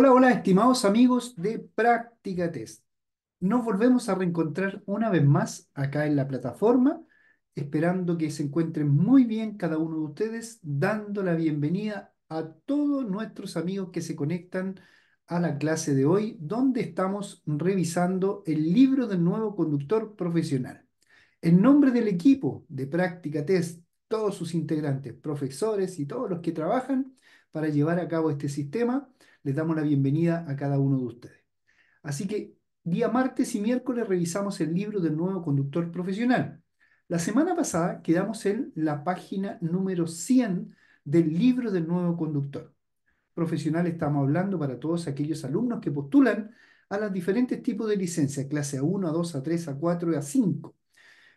Hola, hola, estimados amigos de Práctica Test. Nos volvemos a reencontrar una vez más acá en la plataforma, esperando que se encuentren muy bien cada uno de ustedes, dando la bienvenida a todos nuestros amigos que se conectan a la clase de hoy, donde estamos revisando el libro del nuevo conductor profesional. En nombre del equipo de Práctica Test, todos sus integrantes, profesores y todos los que trabajan para llevar a cabo este sistema, les damos la bienvenida a cada uno de ustedes. Así que día martes y miércoles revisamos el libro del nuevo conductor profesional. La semana pasada quedamos en la página número 100 del libro del nuevo conductor. Profesional estamos hablando para todos aquellos alumnos que postulan a los diferentes tipos de licencia, clase A1, A2, A3, A4 y A5.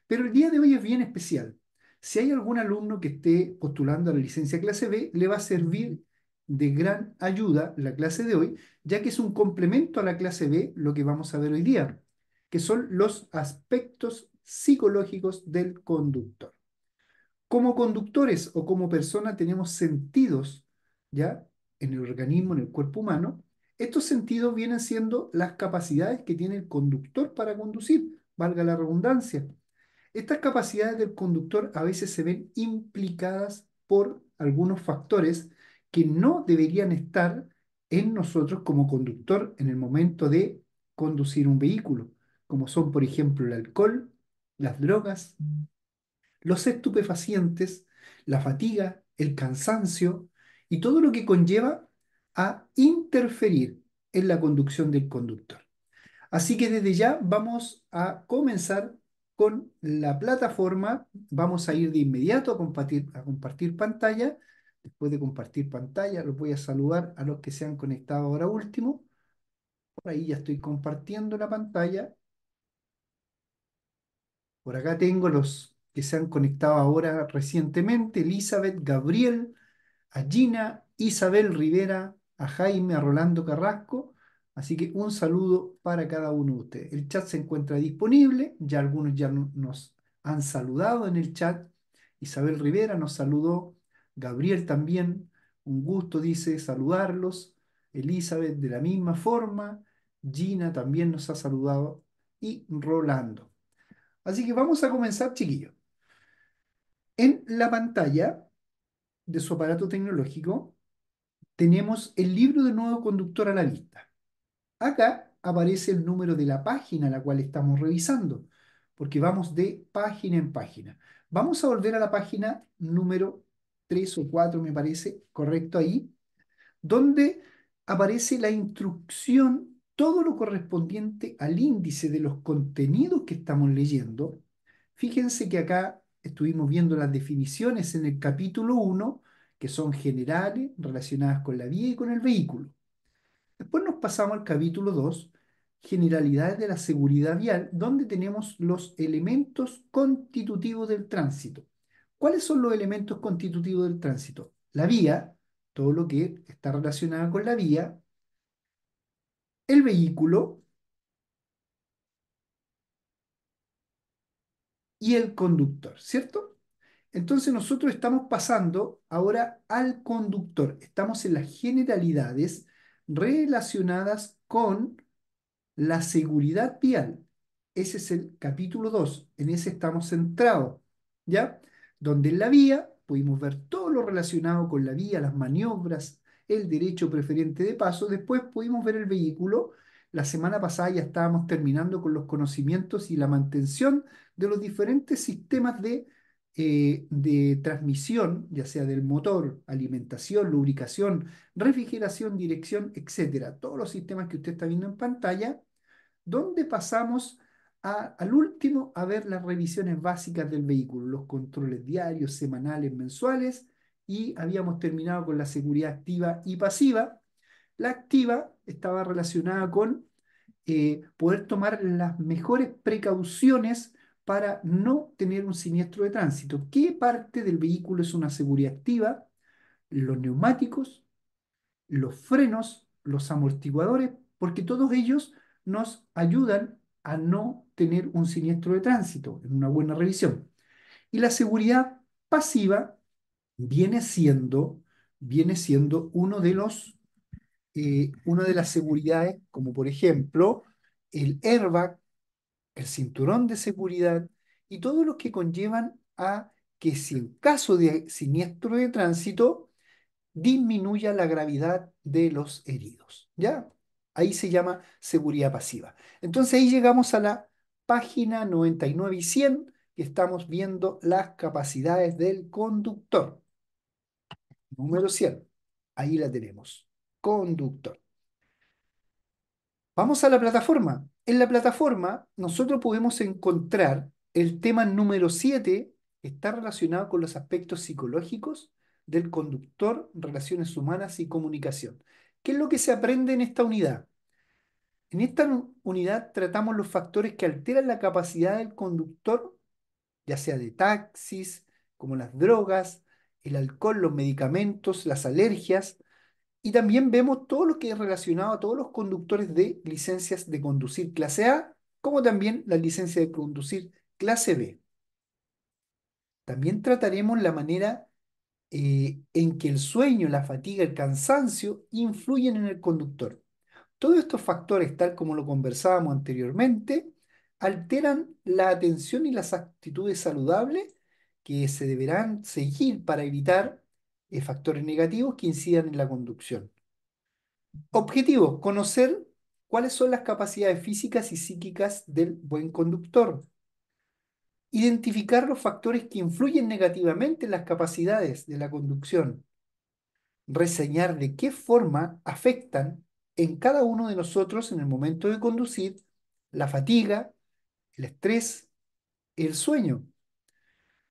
Pero el día de hoy es bien especial. Si hay algún alumno que esté postulando a la licencia clase B, le va a servir de gran ayuda la clase de hoy, ya que es un complemento a la clase B, lo que vamos a ver hoy día, que son los aspectos psicológicos del conductor. Como conductores o como persona tenemos sentidos, ¿ya? En el organismo, en el cuerpo humano. Estos sentidos vienen siendo las capacidades que tiene el conductor para conducir, valga la redundancia. Estas capacidades del conductor a veces se ven implicadas por algunos factores que no deberían estar en nosotros como conductor en el momento de conducir un vehículo, como son, por ejemplo, el alcohol, las drogas, los estupefacientes, la fatiga, el cansancio y todo lo que conlleva a interferir en la conducción del conductor. Así que desde ya vamos a comenzar con la plataforma. Vamos a ir de inmediato a compartir, a compartir pantalla después de compartir pantalla, los voy a saludar a los que se han conectado ahora último. Por ahí ya estoy compartiendo la pantalla. Por acá tengo los que se han conectado ahora recientemente, Elizabeth, Gabriel, a Gina, Isabel Rivera, a Jaime, a Rolando Carrasco. Así que un saludo para cada uno de ustedes. El chat se encuentra disponible, ya algunos ya nos han saludado en el chat. Isabel Rivera nos saludó, Gabriel también, un gusto, dice saludarlos. Elizabeth de la misma forma. Gina también nos ha saludado. Y Rolando. Así que vamos a comenzar, chiquillos. En la pantalla de su aparato tecnológico tenemos el libro de nuevo conductor a la vista. Acá aparece el número de la página a la cual estamos revisando, porque vamos de página en página. Vamos a volver a la página número tres o cuatro me parece, correcto ahí, donde aparece la instrucción, todo lo correspondiente al índice de los contenidos que estamos leyendo. Fíjense que acá estuvimos viendo las definiciones en el capítulo 1, que son generales, relacionadas con la vía y con el vehículo. Después nos pasamos al capítulo 2, generalidades de la seguridad vial, donde tenemos los elementos constitutivos del tránsito. ¿Cuáles son los elementos constitutivos del tránsito? La vía, todo lo que está relacionado con la vía, el vehículo y el conductor, ¿cierto? Entonces nosotros estamos pasando ahora al conductor. Estamos en las generalidades relacionadas con la seguridad vial. Ese es el capítulo 2. En ese estamos centrados. ¿Ya? donde en la vía pudimos ver todo lo relacionado con la vía, las maniobras, el derecho preferente de paso. Después pudimos ver el vehículo. La semana pasada ya estábamos terminando con los conocimientos y la mantención de los diferentes sistemas de, eh, de transmisión, ya sea del motor, alimentación, lubricación, refrigeración, dirección, etcétera. Todos los sistemas que usted está viendo en pantalla, donde pasamos al último a ver las revisiones básicas del vehículo, los controles diarios, semanales, mensuales, y habíamos terminado con la seguridad activa y pasiva. La activa estaba relacionada con eh, poder tomar las mejores precauciones para no tener un siniestro de tránsito. ¿Qué parte del vehículo es una seguridad activa? Los neumáticos, los frenos, los amortiguadores, porque todos ellos nos ayudan a no tener un siniestro de tránsito en una buena revisión. Y la seguridad pasiva viene siendo, viene siendo uno de los, eh, una de las seguridades, como por ejemplo el airbag, el cinturón de seguridad y todos los que conllevan a que si en caso de siniestro de tránsito disminuya la gravedad de los heridos. ¿Ya? Ahí se llama seguridad pasiva. Entonces ahí llegamos a la página 99 y 100 que estamos viendo las capacidades del conductor. Número 100. Ahí la tenemos. Conductor. Vamos a la plataforma. En la plataforma nosotros podemos encontrar el tema número 7 que está relacionado con los aspectos psicológicos del conductor, relaciones humanas y comunicación. ¿Qué es lo que se aprende en esta unidad? En esta unidad tratamos los factores que alteran la capacidad del conductor, ya sea de taxis, como las drogas, el alcohol, los medicamentos, las alergias, y también vemos todo lo que es relacionado a todos los conductores de licencias de conducir clase A, como también la licencia de conducir clase B. También trataremos la manera eh, en que el sueño, la fatiga, el cansancio influyen en el conductor. Todos estos factores, tal como lo conversábamos anteriormente, alteran la atención y las actitudes saludables que se deberán seguir para evitar eh, factores negativos que incidan en la conducción. Objetivo, conocer cuáles son las capacidades físicas y psíquicas del buen conductor, identificar los factores que influyen negativamente en las capacidades de la conducción, reseñar de qué forma afectan en cada uno de nosotros en el momento de conducir la fatiga, el estrés, el sueño,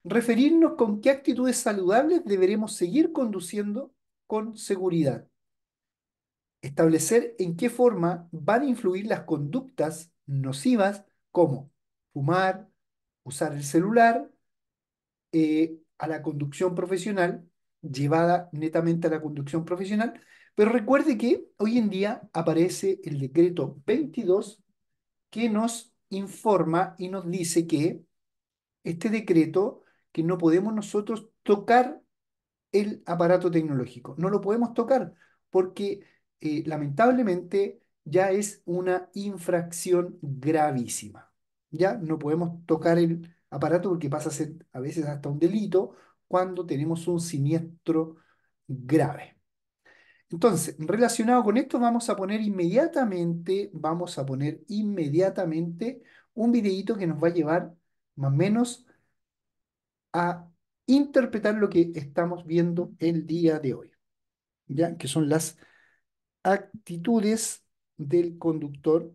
referirnos con qué actitudes saludables deberemos seguir conduciendo con seguridad, establecer en qué forma van a influir las conductas nocivas como fumar, usar el celular eh, a la conducción profesional, llevada netamente a la conducción profesional. Pero recuerde que hoy en día aparece el decreto 22 que nos informa y nos dice que este decreto, que no podemos nosotros tocar el aparato tecnológico, no lo podemos tocar porque eh, lamentablemente ya es una infracción gravísima. Ya no podemos tocar el aparato porque pasa a ser a veces hasta un delito cuando tenemos un siniestro grave. Entonces, relacionado con esto, vamos a poner inmediatamente, vamos a poner inmediatamente un videito que nos va a llevar más o menos a interpretar lo que estamos viendo el día de hoy, ¿ya? que son las actitudes del conductor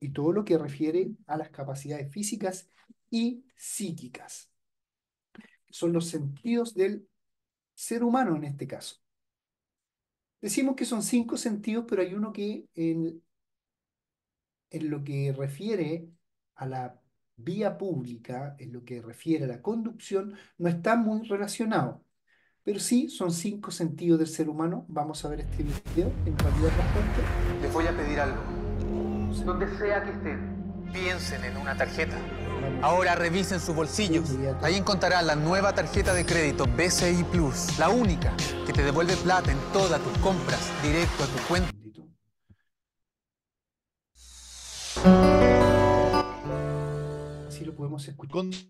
y todo lo que refiere a las capacidades físicas y psíquicas. Son los sentidos del ser humano en este caso. Decimos que son cinco sentidos, pero hay uno que en, en lo que refiere a la vía pública, en lo que refiere a la conducción, no está muy relacionado. Pero sí, son cinco sentidos del ser humano. Vamos a ver este video en cualquier bastante. Les voy a pedir algo. Donde sea que estén, piensen en una tarjeta. Ahora revisen sus bolsillos. Ahí encontrarán la nueva tarjeta de crédito BCI Plus, la única que te devuelve plata en todas tus compras directo a tu cuenta.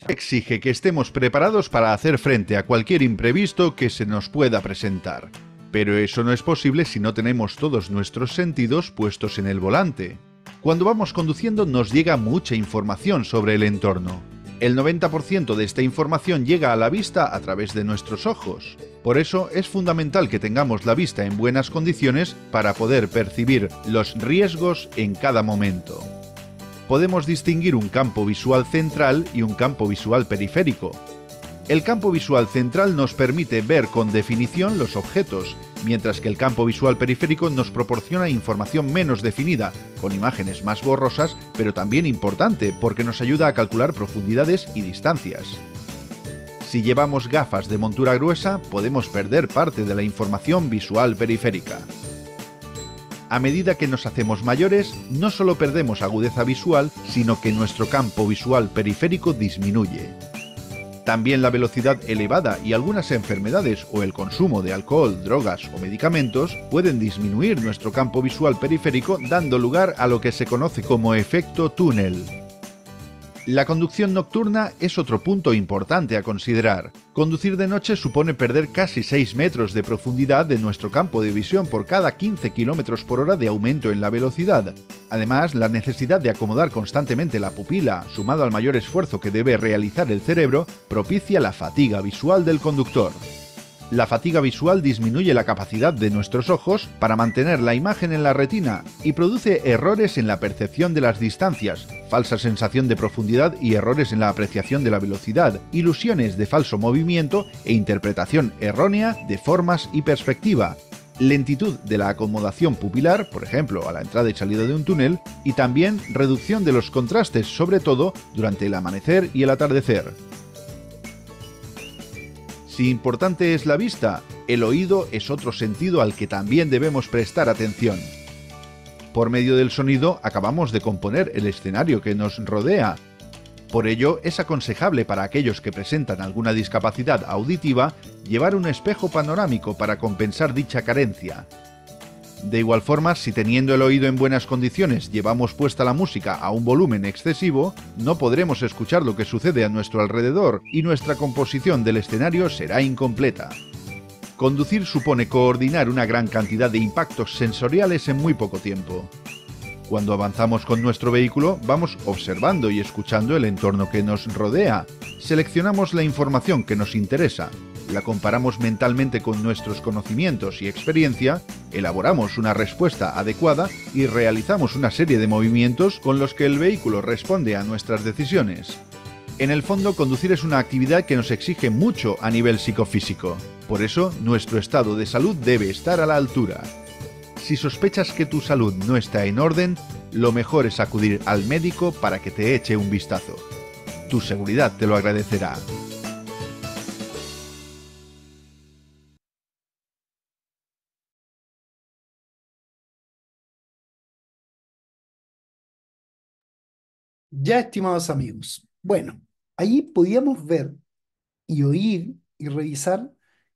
Exige que estemos preparados para hacer frente a cualquier imprevisto que se nos pueda presentar. Pero eso no es posible si no tenemos todos nuestros sentidos puestos en el volante. Cuando vamos conduciendo nos llega mucha información sobre el entorno. El 90% de esta información llega a la vista a través de nuestros ojos. Por eso es fundamental que tengamos la vista en buenas condiciones para poder percibir los riesgos en cada momento. Podemos distinguir un campo visual central y un campo visual periférico. El campo visual central nos permite ver con definición los objetos mientras que el campo visual periférico nos proporciona información menos definida, con imágenes más borrosas, pero también importante porque nos ayuda a calcular profundidades y distancias. Si llevamos gafas de montura gruesa, podemos perder parte de la información visual periférica. A medida que nos hacemos mayores, no solo perdemos agudeza visual, sino que nuestro campo visual periférico disminuye. También la velocidad elevada y algunas enfermedades o el consumo de alcohol, drogas o medicamentos pueden disminuir nuestro campo visual periférico dando lugar a lo que se conoce como efecto túnel. La conducción nocturna es otro punto importante a considerar. Conducir de noche supone perder casi 6 metros de profundidad de nuestro campo de visión por cada 15 km por hora de aumento en la velocidad. Además, la necesidad de acomodar constantemente la pupila, sumado al mayor esfuerzo que debe realizar el cerebro, propicia la fatiga visual del conductor. La fatiga visual disminuye la capacidad de nuestros ojos para mantener la imagen en la retina y produce errores en la percepción de las distancias, falsa sensación de profundidad y errores en la apreciación de la velocidad, ilusiones de falso movimiento e interpretación errónea de formas y perspectiva, lentitud de la acomodación pupilar, por ejemplo, a la entrada y salida de un túnel, y también reducción de los contrastes, sobre todo durante el amanecer y el atardecer. Si importante es la vista, el oído es otro sentido al que también debemos prestar atención. Por medio del sonido acabamos de componer el escenario que nos rodea. Por ello, es aconsejable para aquellos que presentan alguna discapacidad auditiva llevar un espejo panorámico para compensar dicha carencia. De igual forma, si teniendo el oído en buenas condiciones llevamos puesta la música a un volumen excesivo, no podremos escuchar lo que sucede a nuestro alrededor y nuestra composición del escenario será incompleta. Conducir supone coordinar una gran cantidad de impactos sensoriales en muy poco tiempo. Cuando avanzamos con nuestro vehículo, vamos observando y escuchando el entorno que nos rodea. Seleccionamos la información que nos interesa, la comparamos mentalmente con nuestros conocimientos y experiencia, elaboramos una respuesta adecuada y realizamos una serie de movimientos con los que el vehículo responde a nuestras decisiones. En el fondo, conducir es una actividad que nos exige mucho a nivel psicofísico. Por eso, nuestro estado de salud debe estar a la altura. Si sospechas que tu salud no está en orden, lo mejor es acudir al médico para que te eche un vistazo. Tu seguridad te lo agradecerá. Ya, estimados amigos. Bueno, ahí podíamos ver y oír y revisar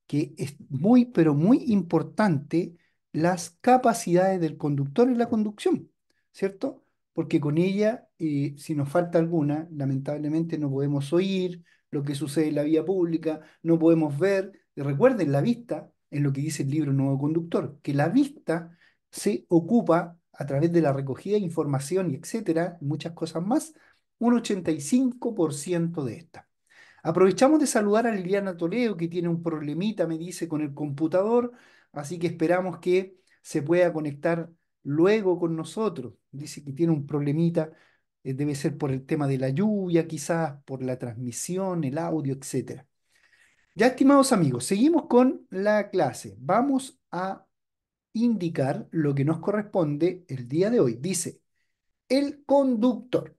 que es muy, pero muy importante las capacidades del conductor en la conducción, ¿cierto? Porque con ella, eh, si nos falta alguna, lamentablemente no podemos oír lo que sucede en la vía pública, no podemos ver. recuerden, la vista en lo que dice el libro Nuevo Conductor, que la vista se ocupa a través de la recogida de información y etcétera, muchas cosas más, un 85% de esta. Aprovechamos de saludar a Liliana Toledo, que tiene un problemita, me dice, con el computador, así que esperamos que se pueda conectar luego con nosotros. Dice que tiene un problemita, eh, debe ser por el tema de la lluvia, quizás por la transmisión, el audio, etcétera. Ya, estimados amigos, seguimos con la clase. Vamos a indicar lo que nos corresponde el día de hoy. Dice, el conductor.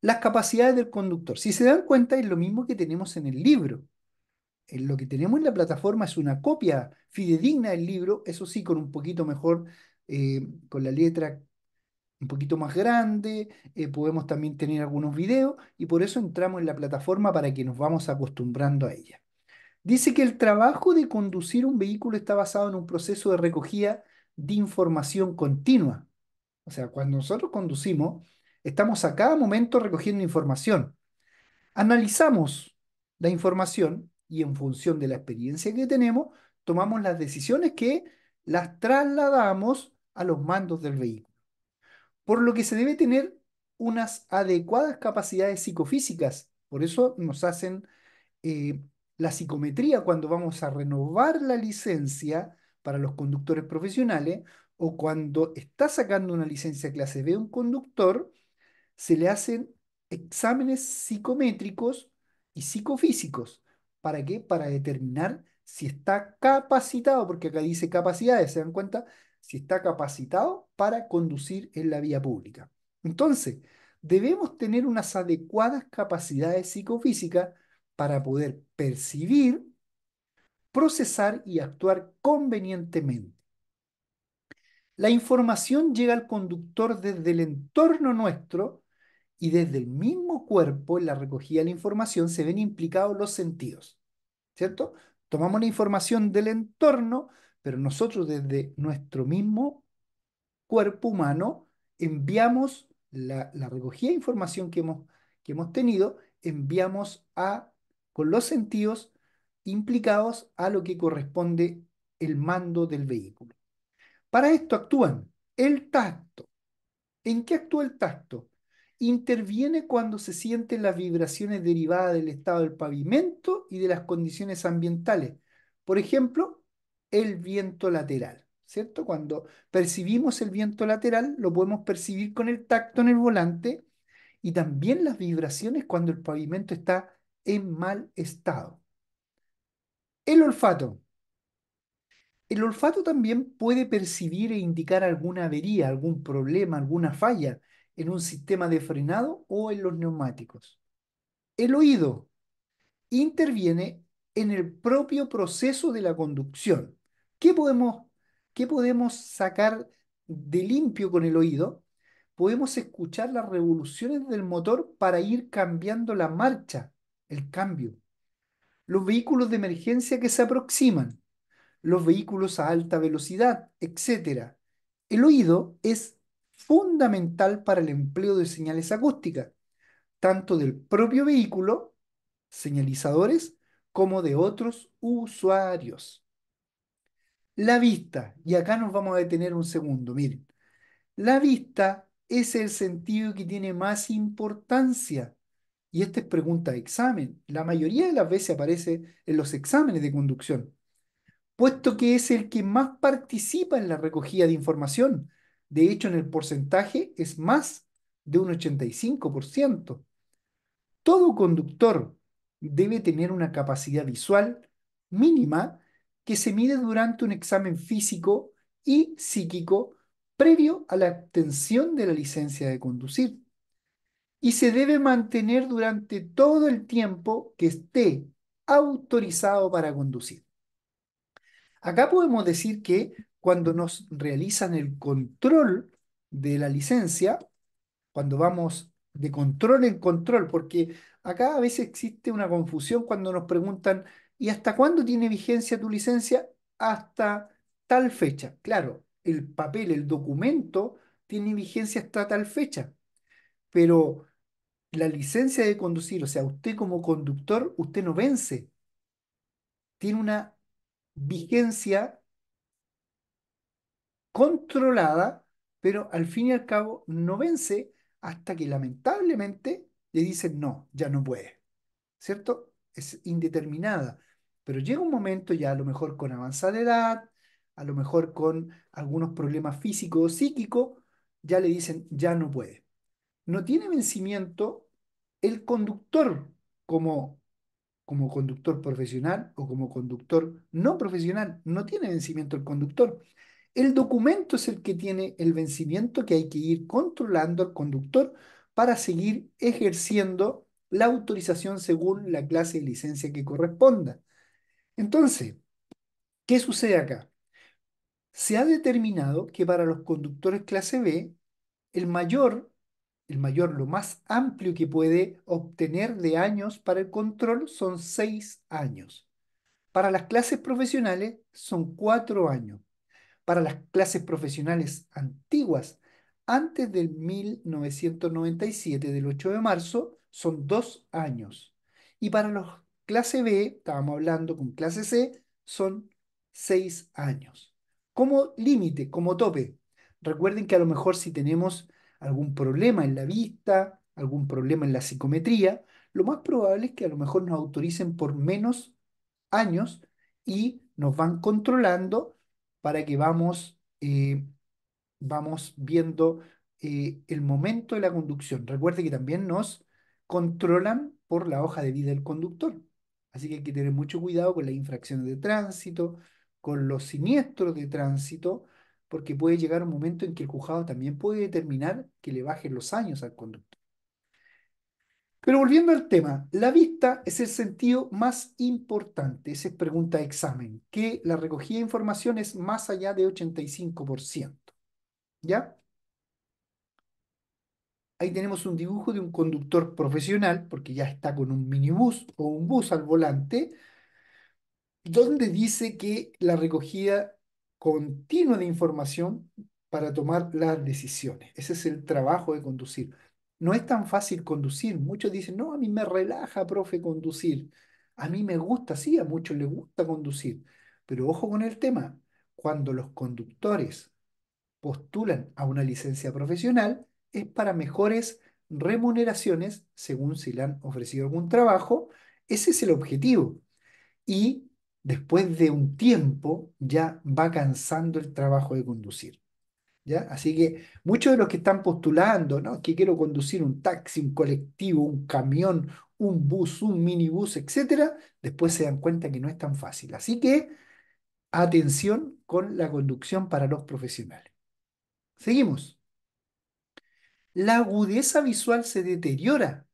Las capacidades del conductor. Si se dan cuenta, es lo mismo que tenemos en el libro. En eh, lo que tenemos en la plataforma es una copia fidedigna del libro, eso sí, con un poquito mejor, eh, con la letra un poquito más grande, eh, podemos también tener algunos videos y por eso entramos en la plataforma para que nos vamos acostumbrando a ella. Dice que el trabajo de conducir un vehículo está basado en un proceso de recogida de información continua. O sea, cuando nosotros conducimos, estamos a cada momento recogiendo información. Analizamos la información y en función de la experiencia que tenemos, tomamos las decisiones que las trasladamos a los mandos del vehículo. Por lo que se debe tener unas adecuadas capacidades psicofísicas. Por eso nos hacen... Eh, la psicometría cuando vamos a renovar la licencia para los conductores profesionales o cuando está sacando una licencia clase B un conductor, se le hacen exámenes psicométricos y psicofísicos. ¿Para qué? Para determinar si está capacitado, porque acá dice capacidades, ¿se dan cuenta? Si está capacitado para conducir en la vía pública. Entonces, debemos tener unas adecuadas capacidades psicofísicas para poder percibir, procesar y actuar convenientemente. La información llega al conductor desde el entorno nuestro y desde el mismo cuerpo en la recogida de la información se ven implicados los sentidos. ¿Cierto? Tomamos la información del entorno, pero nosotros desde nuestro mismo cuerpo humano enviamos la, la recogida de información que hemos, que hemos tenido, enviamos a con los sentidos implicados a lo que corresponde el mando del vehículo. Para esto actúan el tacto. ¿En qué actúa el tacto? Interviene cuando se sienten las vibraciones derivadas del estado del pavimento y de las condiciones ambientales. Por ejemplo, el viento lateral, ¿cierto? Cuando percibimos el viento lateral, lo podemos percibir con el tacto en el volante y también las vibraciones cuando el pavimento está en mal estado. El olfato. El olfato también puede percibir e indicar alguna avería, algún problema, alguna falla en un sistema de frenado o en los neumáticos. El oído interviene en el propio proceso de la conducción. ¿Qué podemos, qué podemos sacar de limpio con el oído? Podemos escuchar las revoluciones del motor para ir cambiando la marcha el cambio, los vehículos de emergencia que se aproximan, los vehículos a alta velocidad, etc. El oído es fundamental para el empleo de señales acústicas, tanto del propio vehículo, señalizadores, como de otros usuarios. La vista, y acá nos vamos a detener un segundo, miren, la vista es el sentido que tiene más importancia y esta es pregunta de examen. La mayoría de las veces aparece en los exámenes de conducción, puesto que es el que más participa en la recogida de información. De hecho, en el porcentaje es más de un 85%. Todo conductor debe tener una capacidad visual mínima que se mide durante un examen físico y psíquico previo a la obtención de la licencia de conducir y se debe mantener durante todo el tiempo que esté autorizado para conducir. Acá podemos decir que cuando nos realizan el control de la licencia, cuando vamos de control en control, porque acá a veces existe una confusión cuando nos preguntan, ¿y hasta cuándo tiene vigencia tu licencia? Hasta tal fecha. Claro, el papel, el documento tiene vigencia hasta tal fecha, pero la licencia de conducir, o sea, usted como conductor, usted no vence. Tiene una vigencia controlada, pero al fin y al cabo no vence hasta que lamentablemente le dicen no, ya no puede. ¿Cierto? Es indeterminada. Pero llega un momento ya a lo mejor con avanzada edad, a lo mejor con algunos problemas físicos o psíquicos, ya le dicen ya no puede no tiene vencimiento el conductor como, como conductor profesional o como conductor no profesional. No tiene vencimiento el conductor. El documento es el que tiene el vencimiento que hay que ir controlando al conductor para seguir ejerciendo la autorización según la clase de licencia que corresponda. Entonces, ¿qué sucede acá? Se ha determinado que para los conductores clase B, el mayor el mayor, lo más amplio que puede obtener de años para el control son seis años. Para las clases profesionales son cuatro años. Para las clases profesionales antiguas, antes del 1997, del 8 de marzo, son dos años. Y para la clase B, estábamos hablando con clase C, son seis años. Como límite, como tope. Recuerden que a lo mejor si tenemos algún problema en la vista, algún problema en la psicometría, lo más probable es que a lo mejor nos autoricen por menos años y nos van controlando para que vamos, eh, vamos viendo eh, el momento de la conducción. Recuerde que también nos controlan por la hoja de vida del conductor. Así que hay que tener mucho cuidado con las infracciones de tránsito, con los siniestros de tránsito, porque puede llegar un momento en que el juzgado también puede determinar que le bajen los años al conductor. Pero volviendo al tema, la vista es el sentido más importante, esa es pregunta de examen, que la recogida de información es más allá de 85%. ¿Ya? Ahí tenemos un dibujo de un conductor profesional, porque ya está con un minibús o un bus al volante, donde dice que la recogida continuo de información para tomar las decisiones. Ese es el trabajo de conducir. No es tan fácil conducir. Muchos dicen, no, a mí me relaja, profe, conducir. A mí me gusta, sí, a muchos les gusta conducir. Pero ojo con el tema. Cuando los conductores postulan a una licencia profesional, es para mejores remuneraciones según si le han ofrecido algún trabajo. Ese es el objetivo. Y después de un tiempo ya va cansando el trabajo de conducir. ¿ya? Así que muchos de los que están postulando, ¿no? que quiero conducir un taxi, un colectivo, un camión, un bus, un minibús, etcétera, después se dan cuenta que no es tan fácil. Así que atención con la conducción para los profesionales. Seguimos. La agudeza visual se deteriora,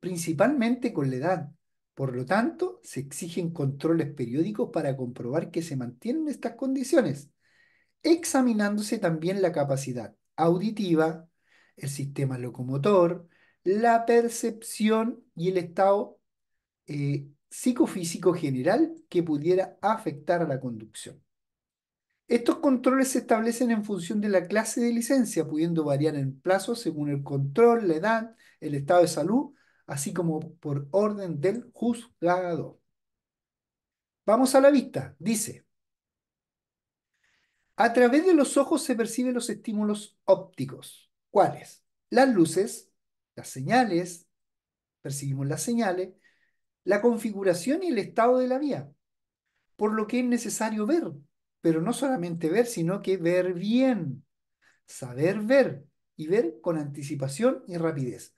principalmente con la edad. Por lo tanto, se exigen controles periódicos para comprobar que se mantienen estas condiciones, examinándose también la capacidad auditiva, el sistema locomotor, la percepción y el estado eh, psicofísico general que pudiera afectar a la conducción. Estos controles se establecen en función de la clase de licencia, pudiendo variar en plazo según el control, la edad, el estado de salud así como por orden del juzgado. Vamos a la vista, dice. A través de los ojos se perciben los estímulos ópticos. ¿Cuáles? Las luces, las señales, percibimos las señales, la configuración y el estado de la vía. Por lo que es necesario ver, pero no solamente ver, sino que ver bien, saber ver y ver con anticipación y rapidez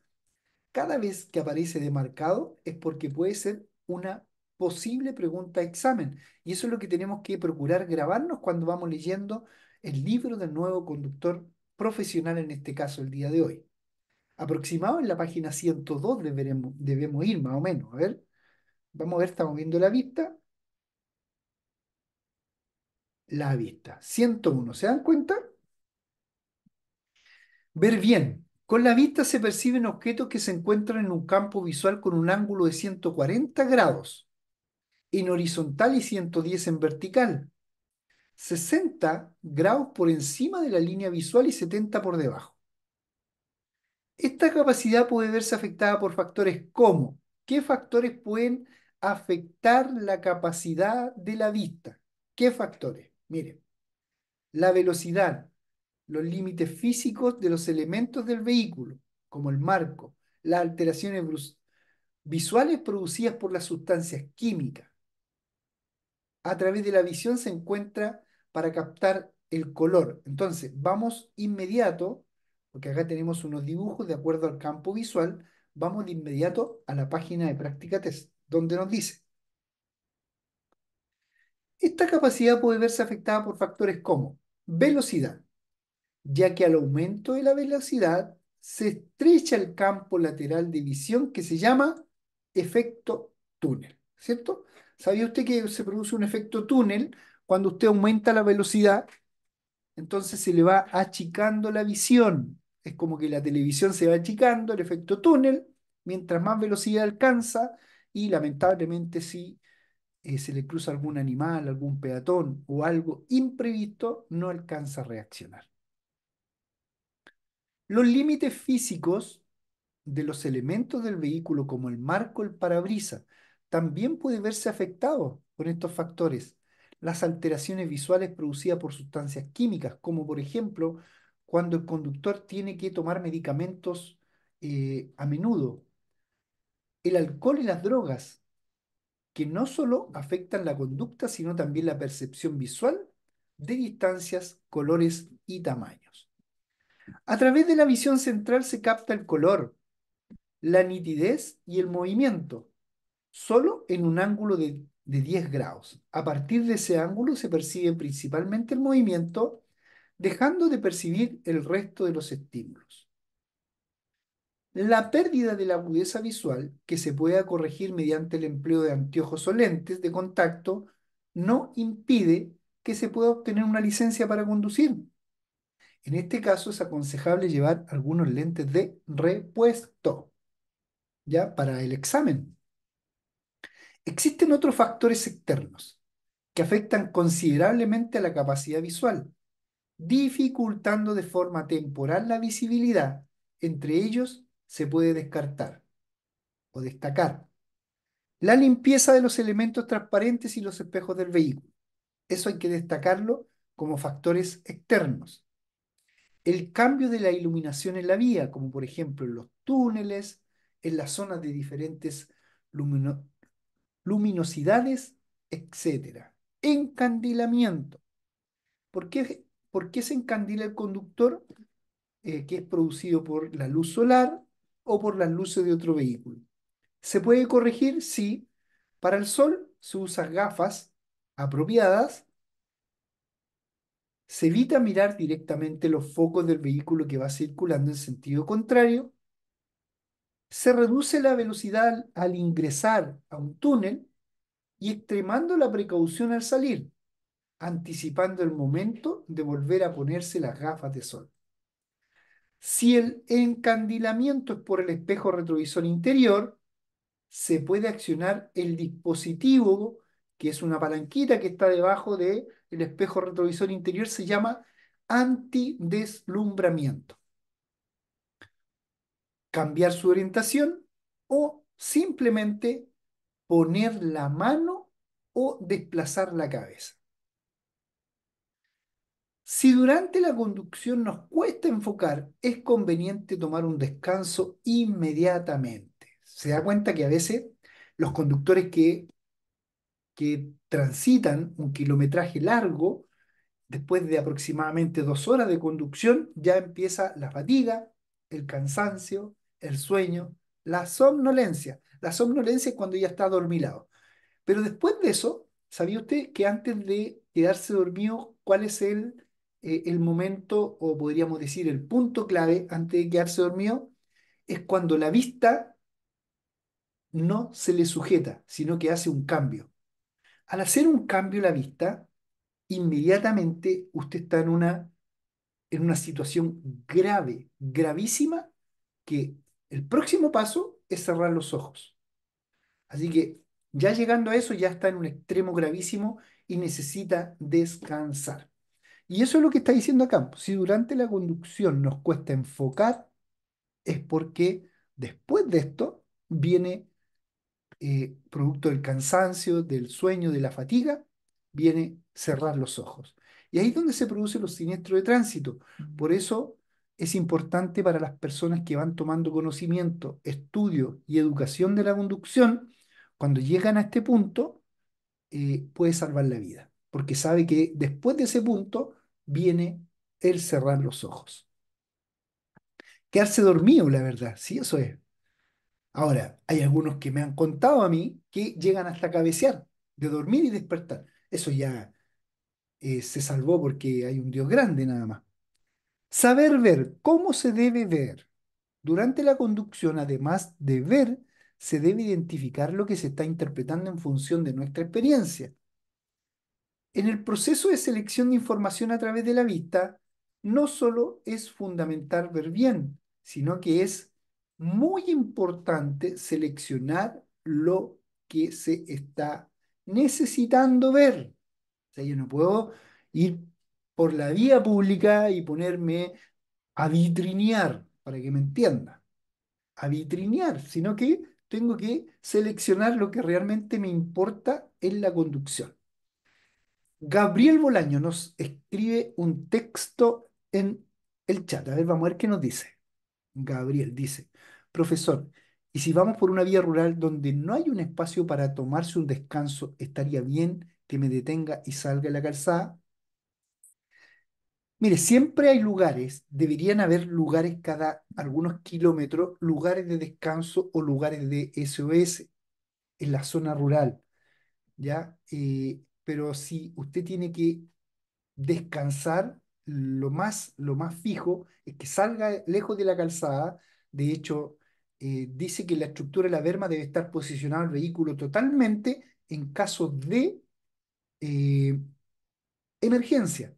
cada vez que aparece demarcado es porque puede ser una posible pregunta examen. Y eso es lo que tenemos que procurar grabarnos cuando vamos leyendo el libro del nuevo conductor profesional, en este caso el día de hoy. Aproximado en la página 102 debemos ir más o menos. A ver, vamos a ver, estamos viendo la vista. La vista. 101, ¿se dan cuenta? Ver bien, con la vista se perciben objetos que se encuentran en un campo visual con un ángulo de 140 grados, en horizontal y 110 en vertical, 60 grados por encima de la línea visual y 70 por debajo. Esta capacidad puede verse afectada por factores como, ¿qué factores pueden afectar la capacidad de la vista? ¿Qué factores? Miren, la velocidad, los límites físicos de los elementos del vehículo, como el marco, las alteraciones visuales producidas por las sustancias químicas. A través de la visión se encuentra para captar el color. Entonces, vamos inmediato, porque acá tenemos unos dibujos de acuerdo al campo visual, vamos de inmediato a la página de práctica test, donde nos dice, esta capacidad puede verse afectada por factores como velocidad, ya que al aumento de la velocidad se estrecha el campo lateral de visión que se llama efecto túnel, ¿cierto? ¿Sabía usted que se produce un efecto túnel cuando usted aumenta la velocidad? Entonces se le va achicando la visión. Es como que la televisión se va achicando, el efecto túnel, mientras más velocidad alcanza y lamentablemente si eh, se le cruza algún animal, algún peatón o algo imprevisto, no alcanza a reaccionar. Los límites físicos de los elementos del vehículo, como el marco, el parabrisa, también puede verse afectado por estos factores. Las alteraciones visuales producidas por sustancias químicas, como por ejemplo cuando el conductor tiene que tomar medicamentos eh, a menudo. El alcohol y las drogas, que no solo afectan la conducta, sino también la percepción visual de distancias, colores y tamaños. A través de la visión central se capta el color, la nitidez y el movimiento, solo en un ángulo de, 10 grados. A partir de ese ángulo se percibe principalmente el movimiento, dejando de percibir el resto de los estímulos. La pérdida de la agudeza visual, que se pueda corregir mediante el empleo de anteojos o lentes de contacto, no impide que se pueda obtener una licencia para conducir, en este caso es aconsejable llevar algunos lentes de repuesto, ¿ya? Para el examen. Existen otros factores externos que afectan considerablemente a la capacidad visual, dificultando de forma temporal la visibilidad. Entre ellos se puede descartar o destacar la limpieza de los elementos transparentes y los espejos del vehículo. Eso hay que destacarlo como factores externos el cambio de la iluminación en la vía, como por ejemplo en los túneles, en las zonas de diferentes luminosidades, etc. Encandilamiento. ¿Por qué, se encandila el conductor? Eh, que es producido por la luz solar o por las luces de otro vehículo. ¿Se puede corregir? Sí. Para el sol se usan gafas apropiadas se evita mirar directamente los focos del vehículo que va circulando en sentido contrario, se reduce la velocidad al ingresar a un túnel y extremando la precaución al salir, anticipando el momento de volver a ponerse las gafas de sol. Si el encandilamiento es por el espejo retrovisor interior, se puede accionar el dispositivo, que es una palanquita que está debajo de el espejo retrovisor interior se llama antideslumbramiento. Cambiar su orientación o simplemente poner la mano o desplazar la cabeza. Si durante la conducción nos cuesta enfocar, es conveniente tomar un descanso inmediatamente. Se da cuenta que a veces los conductores que que transitan un kilometraje largo, después de aproximadamente dos horas de conducción, ya empieza la fatiga, el cansancio, el sueño, la somnolencia. La somnolencia es cuando ya está dormilado. Pero después de eso, ¿sabía usted que antes de quedarse dormido, cuál es el, eh, el momento, o podríamos decir el punto clave antes de quedarse dormido? Es cuando la vista no se le sujeta, sino que hace un cambio. Al hacer un cambio en la vista, inmediatamente usted está en una, en una situación grave, gravísima, que el próximo paso es cerrar los ojos. Así que ya llegando a eso, ya está en un extremo gravísimo y necesita descansar. Y eso es lo que está diciendo acá. Si durante la conducción nos cuesta enfocar, es porque después de esto viene eh, producto del cansancio, del sueño, de la fatiga, viene cerrar los ojos. Y ahí es donde se producen los siniestros de tránsito. Por eso es importante para las personas que van tomando conocimiento, estudio y educación de la conducción, cuando llegan a este punto, eh, puede salvar la vida, porque sabe que después de ese punto viene el cerrar los ojos. Quedarse dormido, la verdad, sí, eso es. Ahora, hay algunos que me han contado a mí que llegan hasta cabecear, de dormir y despertar. Eso ya eh, se salvó porque hay un Dios grande nada más. Saber ver, ¿cómo se debe ver? Durante la conducción, además de ver, se debe identificar lo que se está interpretando en función de nuestra experiencia. En el proceso de selección de información a través de la vista, no solo es fundamental ver bien, sino que es muy importante seleccionar lo que se está necesitando ver. O sea, yo no puedo ir por la vía pública y ponerme a vitrinear, para que me entienda. A vitrinear, sino que tengo que seleccionar lo que realmente me importa en la conducción. Gabriel Bolaño nos escribe un texto en el chat. A ver, vamos a ver qué nos dice. Gabriel dice, Profesor, ¿y si vamos por una vía rural donde no hay un espacio para tomarse un descanso, estaría bien que me detenga y salga de la calzada? Mire, siempre hay lugares, deberían haber lugares cada algunos kilómetros, lugares de descanso o lugares de SOS en la zona rural, ¿ya? Eh, pero si usted tiene que descansar, lo más, lo más fijo es que salga lejos de la calzada, de hecho, eh, dice que la estructura de la berma debe estar posicionada al vehículo totalmente en caso de eh, emergencia.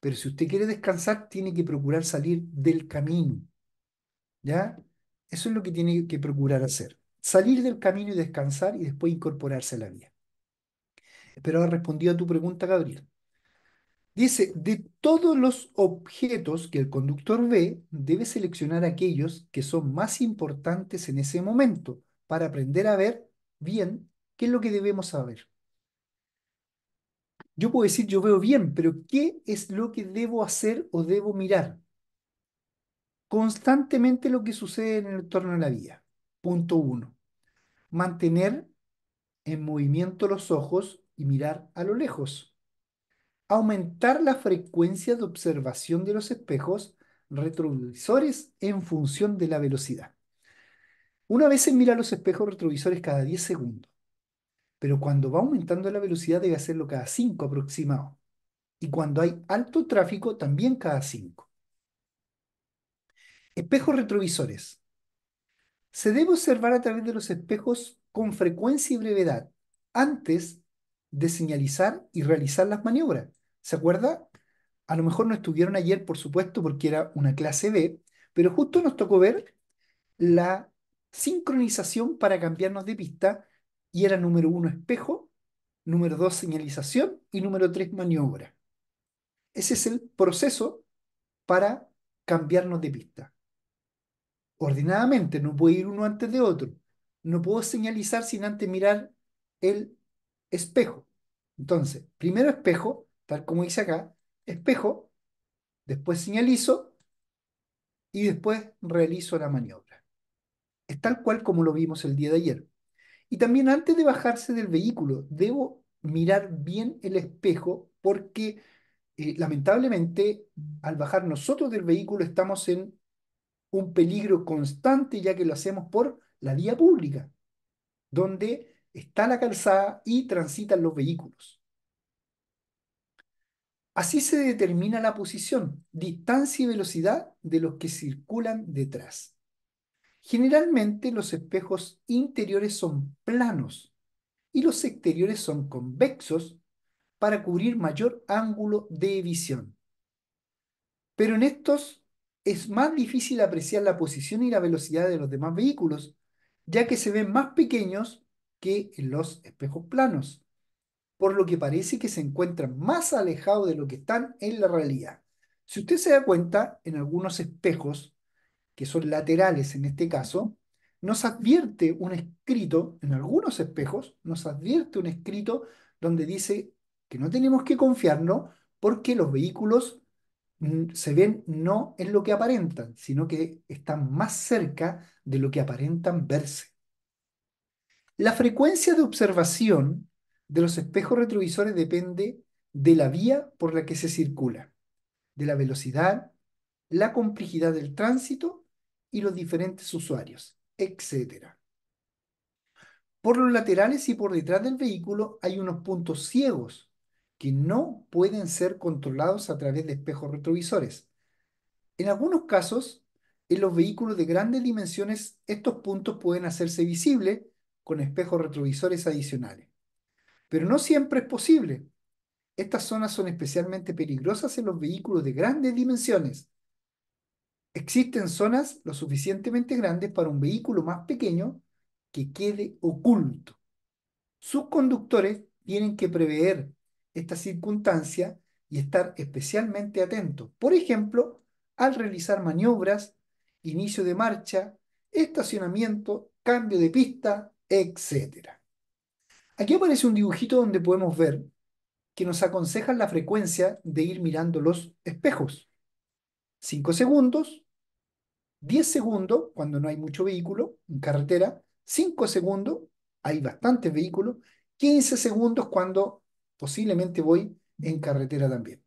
Pero si usted quiere descansar, tiene que procurar salir del camino. ¿Ya? Eso es lo que tiene que procurar hacer. Salir del camino y descansar y después incorporarse a la vía. Espero haber respondido a tu pregunta, Gabriel. Dice, de todos los objetos que el conductor ve, debe seleccionar aquellos que son más importantes en ese momento para aprender a ver bien qué es lo que debemos saber. Yo puedo decir, yo veo bien, pero ¿qué es lo que debo hacer o debo mirar? Constantemente lo que sucede en el entorno de la vía. Punto uno. Mantener en movimiento los ojos y mirar a lo lejos aumentar la frecuencia de observación de los espejos retrovisores en función de la velocidad. Una vez se mira los espejos retrovisores cada 10 segundos, pero cuando va aumentando la velocidad debe hacerlo cada 5 aproximado. Y cuando hay alto tráfico, también cada 5. Espejos retrovisores. Se debe observar a través de los espejos con frecuencia y brevedad antes de señalizar y realizar las maniobras ¿Se acuerda? A lo mejor no estuvieron ayer, por supuesto, porque era una clase B, pero justo nos tocó ver la sincronización para cambiarnos de pista y era número uno espejo, número dos señalización y número tres maniobra. Ese es el proceso para cambiarnos de pista. Ordinadamente, no puede ir uno antes de otro. No puedo señalizar sin antes mirar el espejo. Entonces, primero espejo, como hice acá, espejo, después señalizo y después realizo la maniobra. Es tal cual como lo vimos el día de ayer. Y también antes de bajarse del vehículo, debo mirar bien el espejo porque eh, lamentablemente al bajar nosotros del vehículo estamos en un peligro constante ya que lo hacemos por la vía pública, donde está la calzada y transitan los vehículos. Así se determina la posición, distancia y velocidad de los que circulan detrás. Generalmente los espejos interiores son planos y los exteriores son convexos para cubrir mayor ángulo de visión. Pero en estos es más difícil apreciar la posición y la velocidad de los demás vehículos, ya que se ven más pequeños que en los espejos planos por lo que parece que se encuentran más alejados de lo que están en la realidad. Si usted se da cuenta, en algunos espejos, que son laterales en este caso, nos advierte un escrito, en algunos espejos, nos advierte un escrito donde dice que no tenemos que confiarnos porque los vehículos mm, se ven no en lo que aparentan, sino que están más cerca de lo que aparentan verse. La frecuencia de observación de los espejos retrovisores depende de la vía por la que se circula, de la velocidad, la complejidad del tránsito y los diferentes usuarios, etc. Por los laterales y por detrás del vehículo hay unos puntos ciegos que no pueden ser controlados a través de espejos retrovisores. En algunos casos, en los vehículos de grandes dimensiones, estos puntos pueden hacerse visibles con espejos retrovisores adicionales pero no siempre es posible. Estas zonas son especialmente peligrosas en los vehículos de grandes dimensiones. Existen zonas lo suficientemente grandes para un vehículo más pequeño que quede oculto. Sus conductores tienen que prever esta circunstancia y estar especialmente atentos. Por ejemplo, al realizar maniobras, inicio de marcha, estacionamiento, cambio de pista, etc. Aquí aparece un dibujito donde podemos ver que nos aconseja la frecuencia de ir mirando los espejos. 5 segundos, 10 segundos cuando no hay mucho vehículo en carretera, 5 segundos, hay bastantes vehículos, 15 segundos cuando posiblemente voy en carretera también.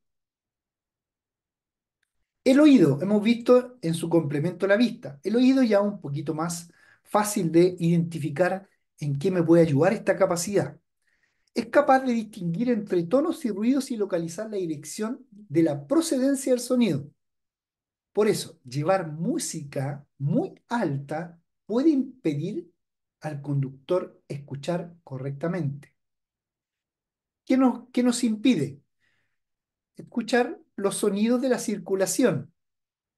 El oído, hemos visto en su complemento la vista. El oído ya un poquito más fácil de identificar en qué me puede ayudar esta capacidad. Es capaz de distinguir entre tonos y ruidos y localizar la dirección de la procedencia del sonido. Por eso, llevar música muy alta puede impedir al conductor escuchar correctamente. ¿Qué nos, nos impide? Escuchar los sonidos de la circulación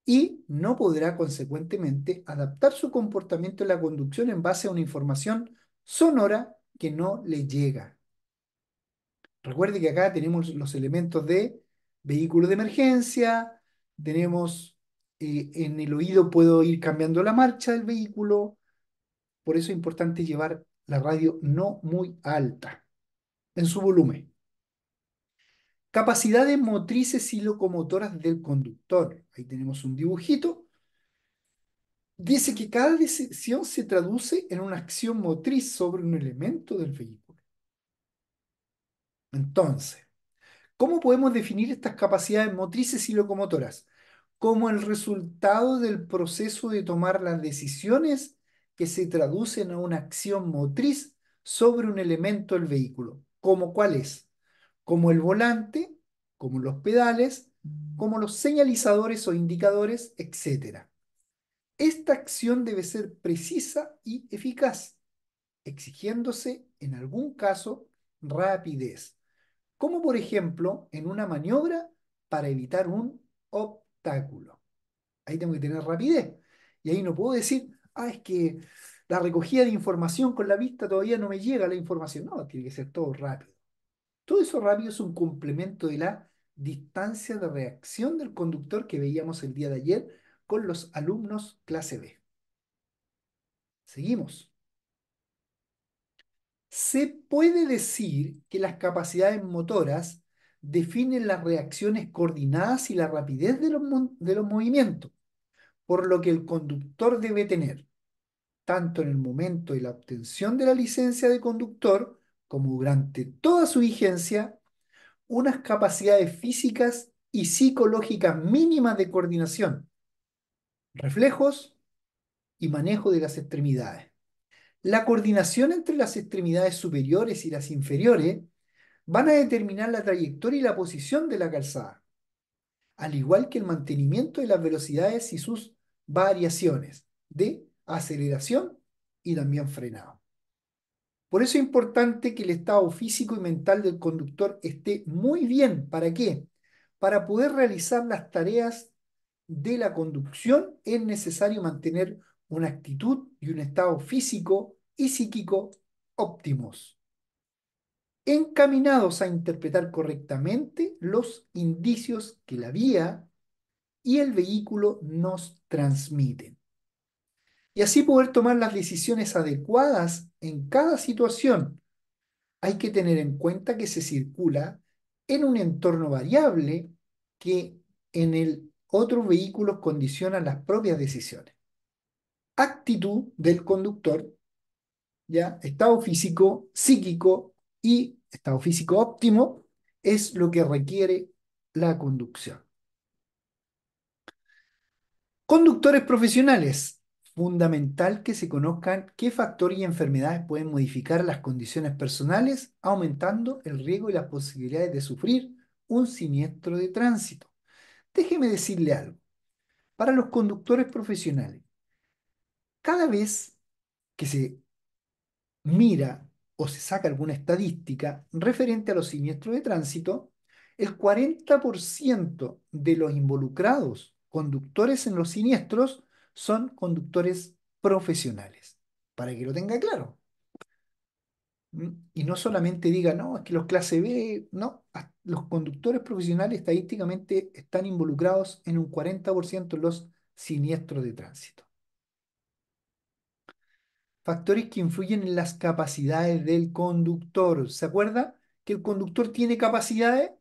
y no podrá consecuentemente adaptar su comportamiento en la conducción en base a una información sonora que no le llega. Recuerde que acá tenemos los elementos de vehículo de emergencia, tenemos eh, en el oído puedo ir cambiando la marcha del vehículo, por eso es importante llevar la radio no muy alta en su volumen. Capacidades motrices y locomotoras del conductor. Ahí tenemos un dibujito dice que cada decisión se traduce en una acción motriz sobre un elemento del vehículo. Entonces, ¿cómo podemos definir estas capacidades motrices y locomotoras? Como el resultado del proceso de tomar las decisiones que se traducen en una acción motriz sobre un elemento del vehículo. ¿Cómo cuál es? Como el volante, como los pedales, como los señalizadores o indicadores, etcétera. Esta acción debe ser precisa y eficaz, exigiéndose, en algún caso, rapidez, como por ejemplo en una maniobra para evitar un obstáculo. Ahí tengo que tener rapidez. Y ahí no puedo decir, ah, es que la recogida de información con la vista todavía no me llega la información. No, tiene que ser todo rápido. Todo eso rápido es un complemento de la distancia de reacción del conductor que veíamos el día de ayer con los alumnos clase B. Seguimos. Se puede decir que las capacidades motoras definen las reacciones coordinadas y la rapidez de los, movimientos, por lo que el conductor debe tener, tanto en el momento de la obtención de la licencia de conductor como durante toda su vigencia, unas capacidades físicas y psicológicas mínimas de coordinación reflejos y manejo de las extremidades. La coordinación entre las extremidades superiores y las inferiores van a determinar la trayectoria y la posición de la calzada, al igual que el mantenimiento de las velocidades y sus variaciones de aceleración y también frenado. Por eso es importante que el estado físico y mental del conductor esté muy bien. ¿Para qué? Para poder realizar las tareas de la conducción es necesario mantener una actitud y un estado físico y psíquico óptimos, encaminados a interpretar correctamente los indicios que la vía y el vehículo nos transmiten. Y así poder tomar las decisiones adecuadas en cada situación. Hay que tener en cuenta que se circula en un entorno variable que en el otros vehículos condicionan las propias decisiones. Actitud del conductor, ¿ya? estado físico, psíquico y estado físico óptimo es lo que requiere la conducción. Conductores profesionales. Fundamental que se conozcan qué factores y enfermedades pueden modificar las condiciones personales, aumentando el riesgo y las posibilidades de sufrir un siniestro de tránsito. Déjeme decirle algo. Para los conductores profesionales, cada vez que se mira o se saca alguna estadística referente a los siniestros de tránsito, el 40% de los involucrados conductores en los siniestros son conductores profesionales. Para que lo tenga claro, y no solamente diga, no, es que los clase B, no, los conductores profesionales estadísticamente están involucrados en un 40% en los siniestros de tránsito. Factores que influyen en las capacidades del conductor. ¿Se acuerda que el conductor tiene capacidades?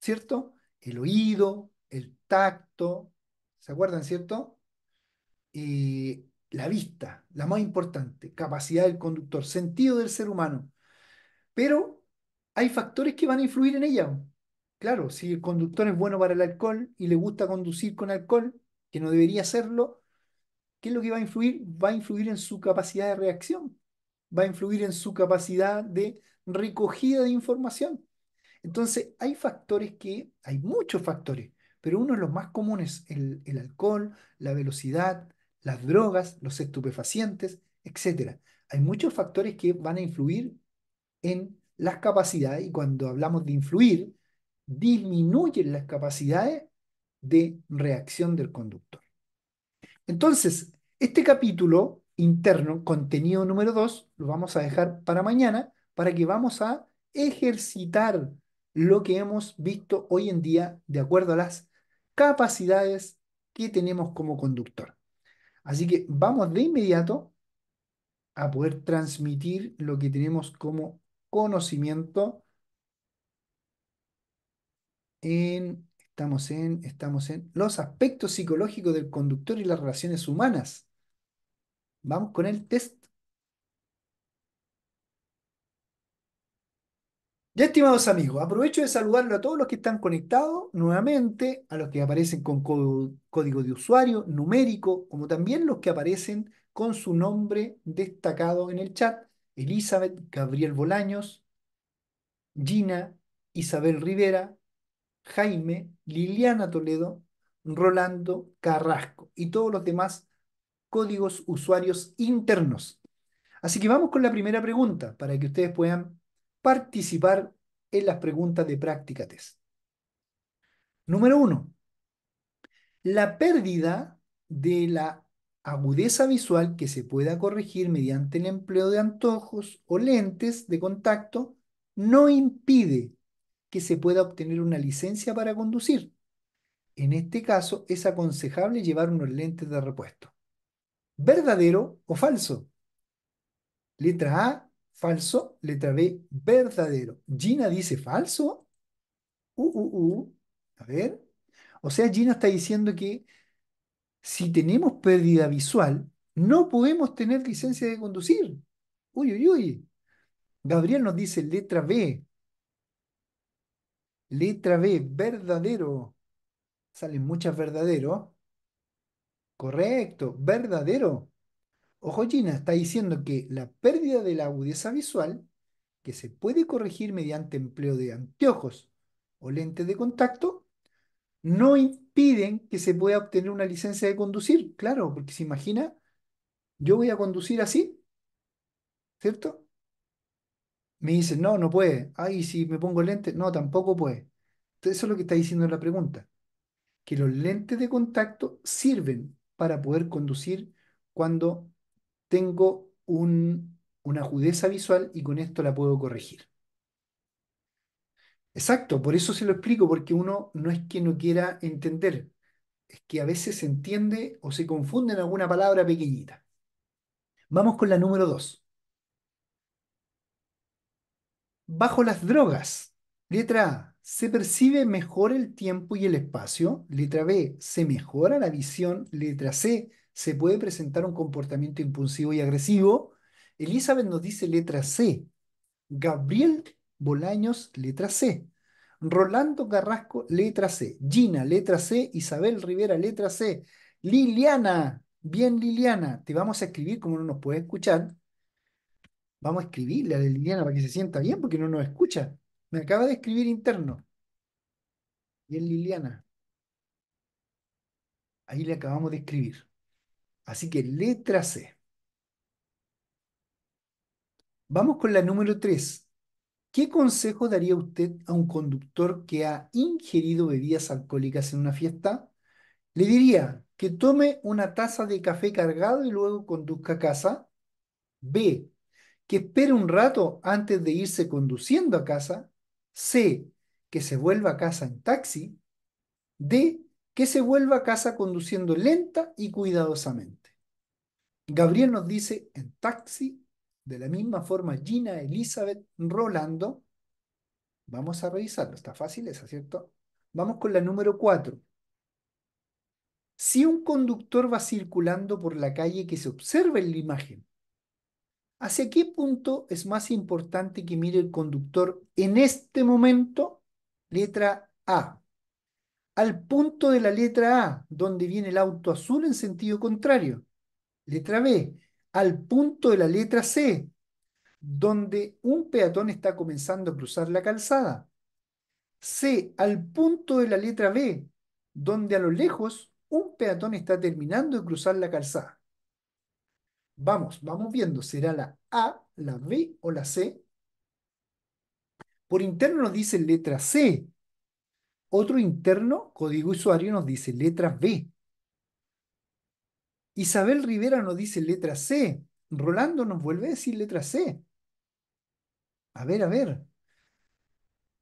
¿Cierto? El oído, el tacto, ¿se acuerdan, cierto? Eh, la vista, la más importante, capacidad del conductor, sentido del ser humano. Pero hay factores que van a influir en ella. Claro, si el conductor es bueno para el alcohol y le gusta conducir con alcohol, que no debería hacerlo, ¿qué es lo que va a influir? Va a influir en su capacidad de reacción, va a influir en su capacidad de recogida de información. Entonces, hay factores que, hay muchos factores, pero uno de los más comunes, el, el alcohol, la velocidad, las drogas, los estupefacientes, etc. Hay muchos factores que van a influir en las capacidades y cuando hablamos de influir, disminuyen las capacidades de reacción del conductor. Entonces, este capítulo interno, contenido número 2, lo vamos a dejar para mañana para que vamos a ejercitar lo que hemos visto hoy en día de acuerdo a las capacidades que tenemos como conductor. Así que vamos de inmediato a poder transmitir lo que tenemos como conocimiento en, estamos en, estamos en los aspectos psicológicos del conductor y las relaciones humanas. Vamos con el test Ya, estimados amigos, aprovecho de saludarlo a todos los que están conectados nuevamente, a los que aparecen con código de usuario numérico, como también los que aparecen con su nombre destacado en el chat. Elizabeth, Gabriel Bolaños, Gina, Isabel Rivera, Jaime, Liliana Toledo, Rolando Carrasco y todos los demás códigos usuarios internos. Así que vamos con la primera pregunta para que ustedes puedan participar en las preguntas de práctica test. Número uno, la pérdida de la agudeza visual que se pueda corregir mediante el empleo de antojos o lentes de contacto no impide que se pueda obtener una licencia para conducir. En este caso, es aconsejable llevar unos lentes de repuesto. ¿Verdadero o falso? Letra A, falso, letra B, verdadero. Gina dice falso. Uh, uh, uh. A ver. O sea, Gina está diciendo que si tenemos pérdida visual, no podemos tener licencia de conducir. Uy, uy, uy. Gabriel nos dice letra B. Letra B, verdadero. Salen muchas verdaderos. Correcto, verdadero. China, está diciendo que la pérdida de la agudeza visual, que se puede corregir mediante empleo de anteojos o lentes de contacto, no impiden que se pueda obtener una licencia de conducir. Claro, porque se imagina, yo voy a conducir así, ¿cierto? Me dicen, no, no puede. Ay, si me pongo lentes, no, tampoco puede. Entonces, eso es lo que está diciendo la pregunta. Que los lentes de contacto sirven para poder conducir cuando tengo una agudeza visual y con esto la puedo corregir. Exacto, por eso se lo explico, porque uno no es que no quiera entender, es que a veces se entiende o se confunde en alguna palabra pequeñita. Vamos con la número dos. Bajo las drogas, letra A, se percibe mejor el tiempo y el espacio, letra B, se mejora la visión, letra C, se puede presentar un comportamiento impulsivo y agresivo. Elizabeth nos dice letra C. Gabriel Bolaños, letra C. Rolando Carrasco, letra C. Gina, letra C. Isabel Rivera, letra C. Liliana, bien Liliana, te vamos a escribir como no nos puede escuchar. Vamos a escribirle a Liliana para que se sienta bien porque no nos escucha. Me acaba de escribir interno. Bien Liliana. Ahí le acabamos de escribir. Así que letra C. Vamos con la número 3. ¿Qué consejo daría usted a un conductor que ha ingerido bebidas alcohólicas en una fiesta? Le diría que tome una taza de café cargado y luego conduzca a casa. B. Que espere un rato antes de irse conduciendo a casa. C. Que se vuelva a casa en taxi. D que se vuelva a casa conduciendo lenta y cuidadosamente. Gabriel nos dice en taxi, de la misma forma Gina, Elizabeth, Rolando. Vamos a revisarlo, está fácil esa, ¿cierto? Vamos con la número 4. Si un conductor va circulando por la calle que se observa en la imagen, ¿hacia qué punto es más importante que mire el conductor en este momento? Letra A, al punto de la letra A, donde viene el auto azul en sentido contrario. Letra B, al punto de la letra C, donde un peatón está comenzando a cruzar la calzada. C, al punto de la letra B, donde a lo lejos un peatón está terminando de cruzar la calzada. Vamos, vamos viendo, ¿será la A, la B o la C? Por interno nos dice letra C, otro interno, código usuario, nos dice letra B. Isabel Rivera nos dice letra C. Rolando nos vuelve a decir letra C. A ver, a ver.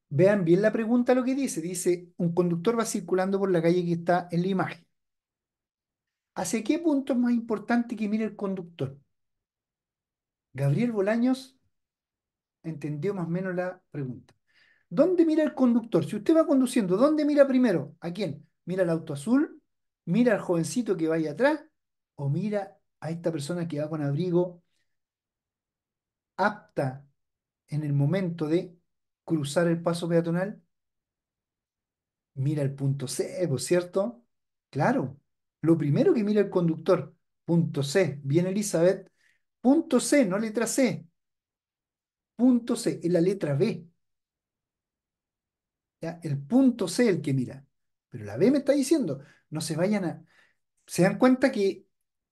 Vean bien la pregunta lo que dice. Dice, un conductor va circulando por la calle que está en la imagen. ¿Hacia qué punto es más importante que mire el conductor? Gabriel Bolaños entendió más o menos la pregunta. ¿Dónde mira el conductor? Si usted va conduciendo, ¿dónde mira primero? ¿A quién? ¿Mira el auto azul? ¿Mira al jovencito que va ahí atrás? ¿O mira a esta persona que va con abrigo apta en el momento de cruzar el paso peatonal? Mira el punto C, ¿por cierto? Claro, lo primero que mira el conductor, punto C, viene Elizabeth, punto C, no letra C, punto C, es la letra B. El punto C el que mira. Pero la B me está diciendo, no se vayan a... Se dan cuenta que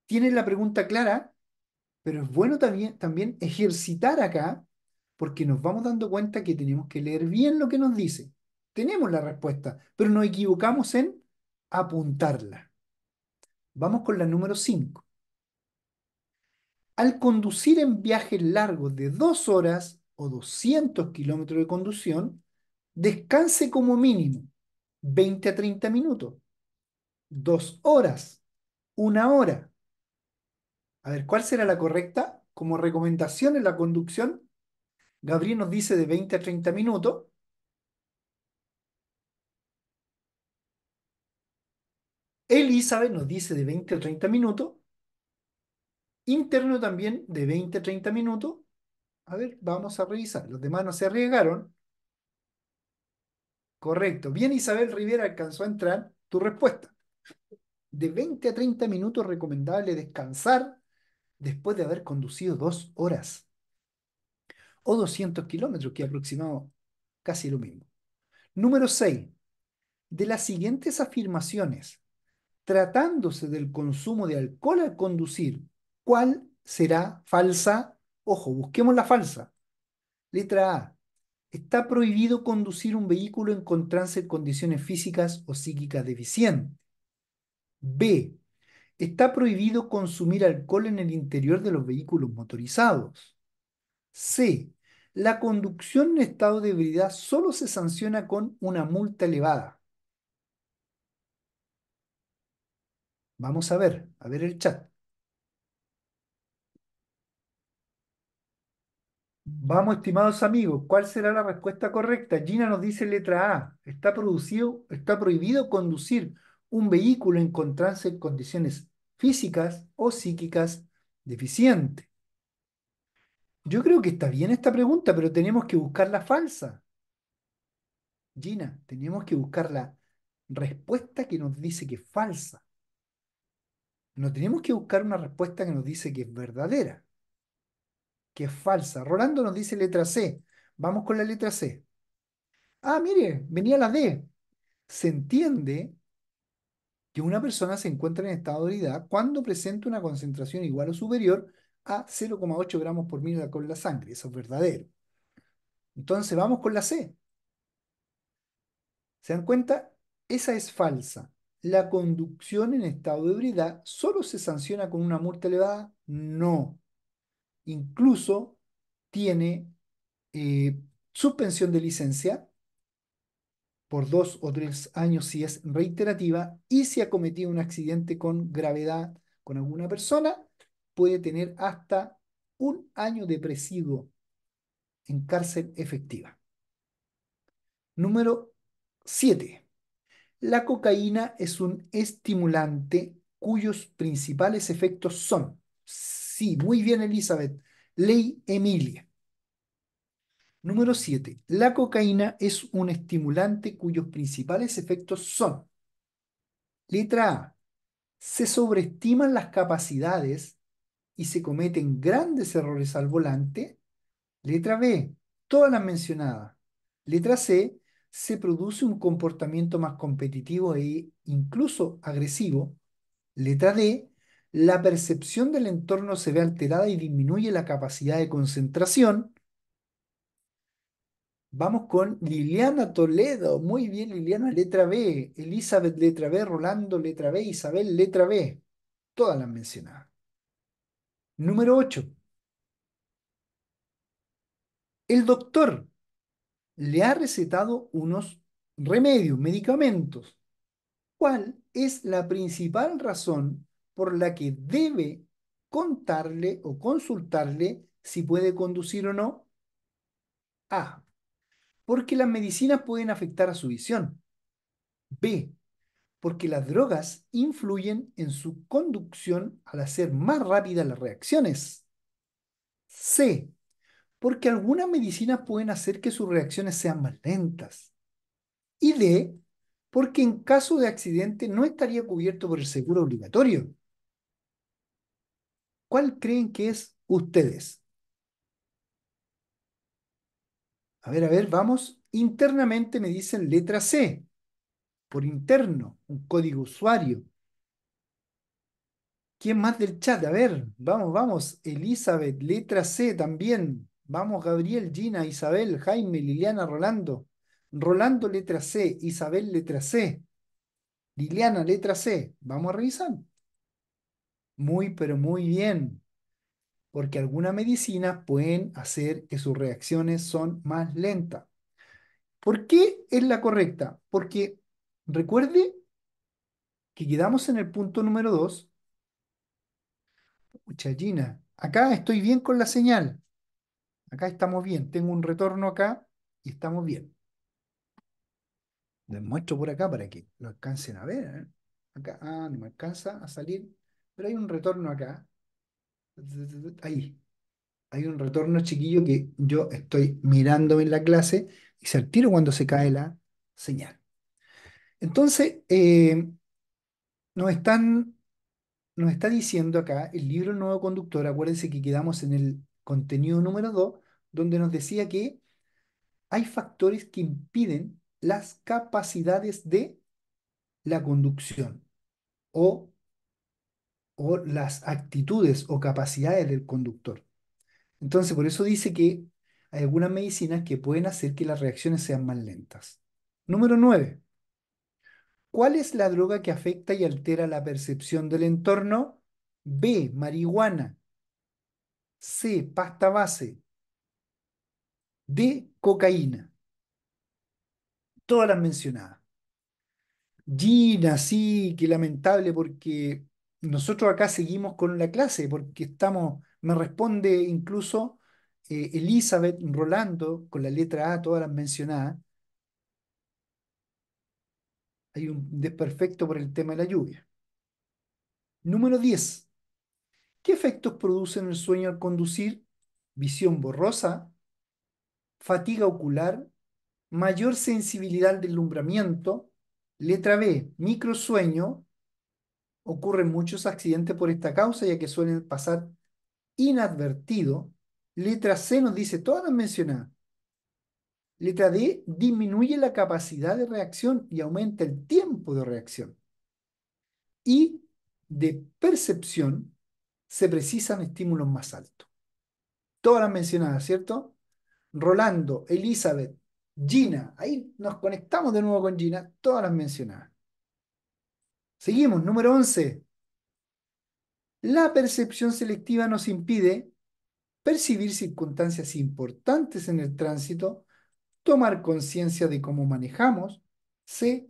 tienen la pregunta clara, pero es bueno también, también ejercitar acá, porque nos vamos dando cuenta que tenemos que leer bien lo que nos dice. Tenemos la respuesta, pero nos equivocamos en apuntarla. Vamos con la número 5. Al conducir en viajes largos de dos horas o 200 kilómetros de conducción, Descanse como mínimo 20 a 30 minutos, dos horas, una hora. A ver, ¿cuál será la correcta? Como recomendación en la conducción, Gabriel nos dice de 20 a 30 minutos. Elizabeth nos dice de 20 a 30 minutos. Interno también de 20 a 30 minutos. A ver, vamos a revisar. Los demás no se arriesgaron. Correcto. Bien, Isabel Rivera alcanzó a entrar tu respuesta. De 20 a 30 minutos recomendable descansar después de haber conducido dos horas o 200 kilómetros, que aproximado casi lo mismo. Número 6. De las siguientes afirmaciones, tratándose del consumo de alcohol al conducir, ¿cuál será falsa? Ojo, busquemos la falsa. Letra A está prohibido conducir un vehículo encontrándose en condiciones físicas o psíquicas deficientes. B. Está prohibido consumir alcohol en el interior de los vehículos motorizados. C. La conducción en estado de ebriedad solo se sanciona con una multa elevada. Vamos a ver, a ver el chat. Vamos, estimados amigos, ¿cuál será la respuesta correcta? Gina nos dice letra A. Está producido, está prohibido conducir un vehículo encontrarse en condiciones físicas o psíquicas deficientes. Yo creo que está bien esta pregunta, pero tenemos que buscar la falsa. Gina, tenemos que buscar la respuesta que nos dice que es falsa. No tenemos que buscar una respuesta que nos dice que es verdadera que es falsa. Rolando nos dice letra C. Vamos con la letra C. Ah, mire, venía la D. Se entiende que una persona se encuentra en estado de ebriedad cuando presenta una concentración igual o superior a 0,8 gramos por mil de la sangre. Eso es verdadero. Entonces vamos con la C. ¿Se dan cuenta? Esa es falsa. La conducción en estado de ebriedad solo se sanciona con una multa elevada. No incluso tiene eh, suspensión de licencia por dos o tres años si es reiterativa y si ha cometido un accidente con gravedad con alguna persona, puede tener hasta un año de presidio en cárcel efectiva. Número 7. La cocaína es un estimulante cuyos principales efectos son Sí, muy bien, Elizabeth. Ley Emilia. Número 7. La cocaína es un estimulante cuyos principales efectos son. Letra A. Se sobreestiman las capacidades y se cometen grandes errores al volante. Letra B. Todas las mencionadas. Letra C. Se produce un comportamiento más competitivo e incluso agresivo. Letra D la percepción del entorno se ve alterada y disminuye la capacidad de concentración. Vamos con Liliana Toledo. Muy bien, Liliana, letra B. Elizabeth, letra B. Rolando, letra B. Isabel, letra B. Todas las mencionadas. Número 8. El doctor le ha recetado unos remedios, medicamentos. ¿Cuál es la principal razón por la que debe contarle o consultarle si puede conducir o no? A. Porque las medicinas pueden afectar a su visión. B. Porque las drogas influyen en su conducción al hacer más rápidas las reacciones. C. Porque algunas medicinas pueden hacer que sus reacciones sean más lentas. Y D. Porque en caso de accidente no estaría cubierto por el seguro obligatorio. ¿Cuál creen que es ustedes? A ver, a ver, vamos. Internamente me dicen letra C, por interno, un código usuario. ¿Quién más del chat? A ver, vamos, vamos. Elizabeth, letra C también. Vamos, Gabriel, Gina, Isabel, Jaime, Liliana, Rolando. Rolando, letra C. Isabel, letra C. Liliana, letra C. Vamos a revisar muy, pero muy bien, porque algunas medicinas pueden hacer que sus reacciones son más lentas. ¿Por qué es la correcta? Porque recuerde que quedamos en el punto número 2. Muchachina, acá estoy bien con la señal. Acá estamos bien. Tengo un retorno acá y estamos bien. Les muestro por acá para que lo alcancen a ver. ¿eh? Acá, ah, no me alcanza a salir pero hay un retorno acá. Ahí. Hay un retorno chiquillo que yo estoy mirando en la clase y se tiro cuando se cae la señal. Entonces, eh, nos, están, nos está diciendo acá el libro Nuevo Conductor, acuérdense que quedamos en el contenido número 2, donde nos decía que hay factores que impiden las capacidades de la conducción o o las actitudes o capacidades del conductor. Entonces, por eso dice que hay algunas medicinas que pueden hacer que las reacciones sean más lentas. Número 9. ¿Cuál es la droga que afecta y altera la percepción del entorno? B. Marihuana. C. Pasta base. D. Cocaína. Todas las mencionadas. Gina, sí, qué lamentable porque nosotros acá seguimos con la clase porque estamos, me responde incluso eh, Elizabeth Rolando con la letra A, todas las mencionadas. Hay un desperfecto por el tema de la lluvia. Número 10. ¿Qué efectos producen el sueño al conducir? Visión borrosa, fatiga ocular, mayor sensibilidad al deslumbramiento. Letra B, microsueño, ocurren muchos accidentes por esta causa, ya que suelen pasar inadvertido. Letra C nos dice todas las mencionadas. Letra D disminuye la capacidad de reacción y aumenta el tiempo de reacción. Y de percepción se precisan estímulos más altos. Todas las mencionadas, ¿cierto? Rolando, Elizabeth, Gina, ahí nos conectamos de nuevo con Gina, todas las mencionadas. Seguimos, número 11. La percepción selectiva nos impide percibir circunstancias importantes en el tránsito, tomar conciencia de cómo manejamos, C,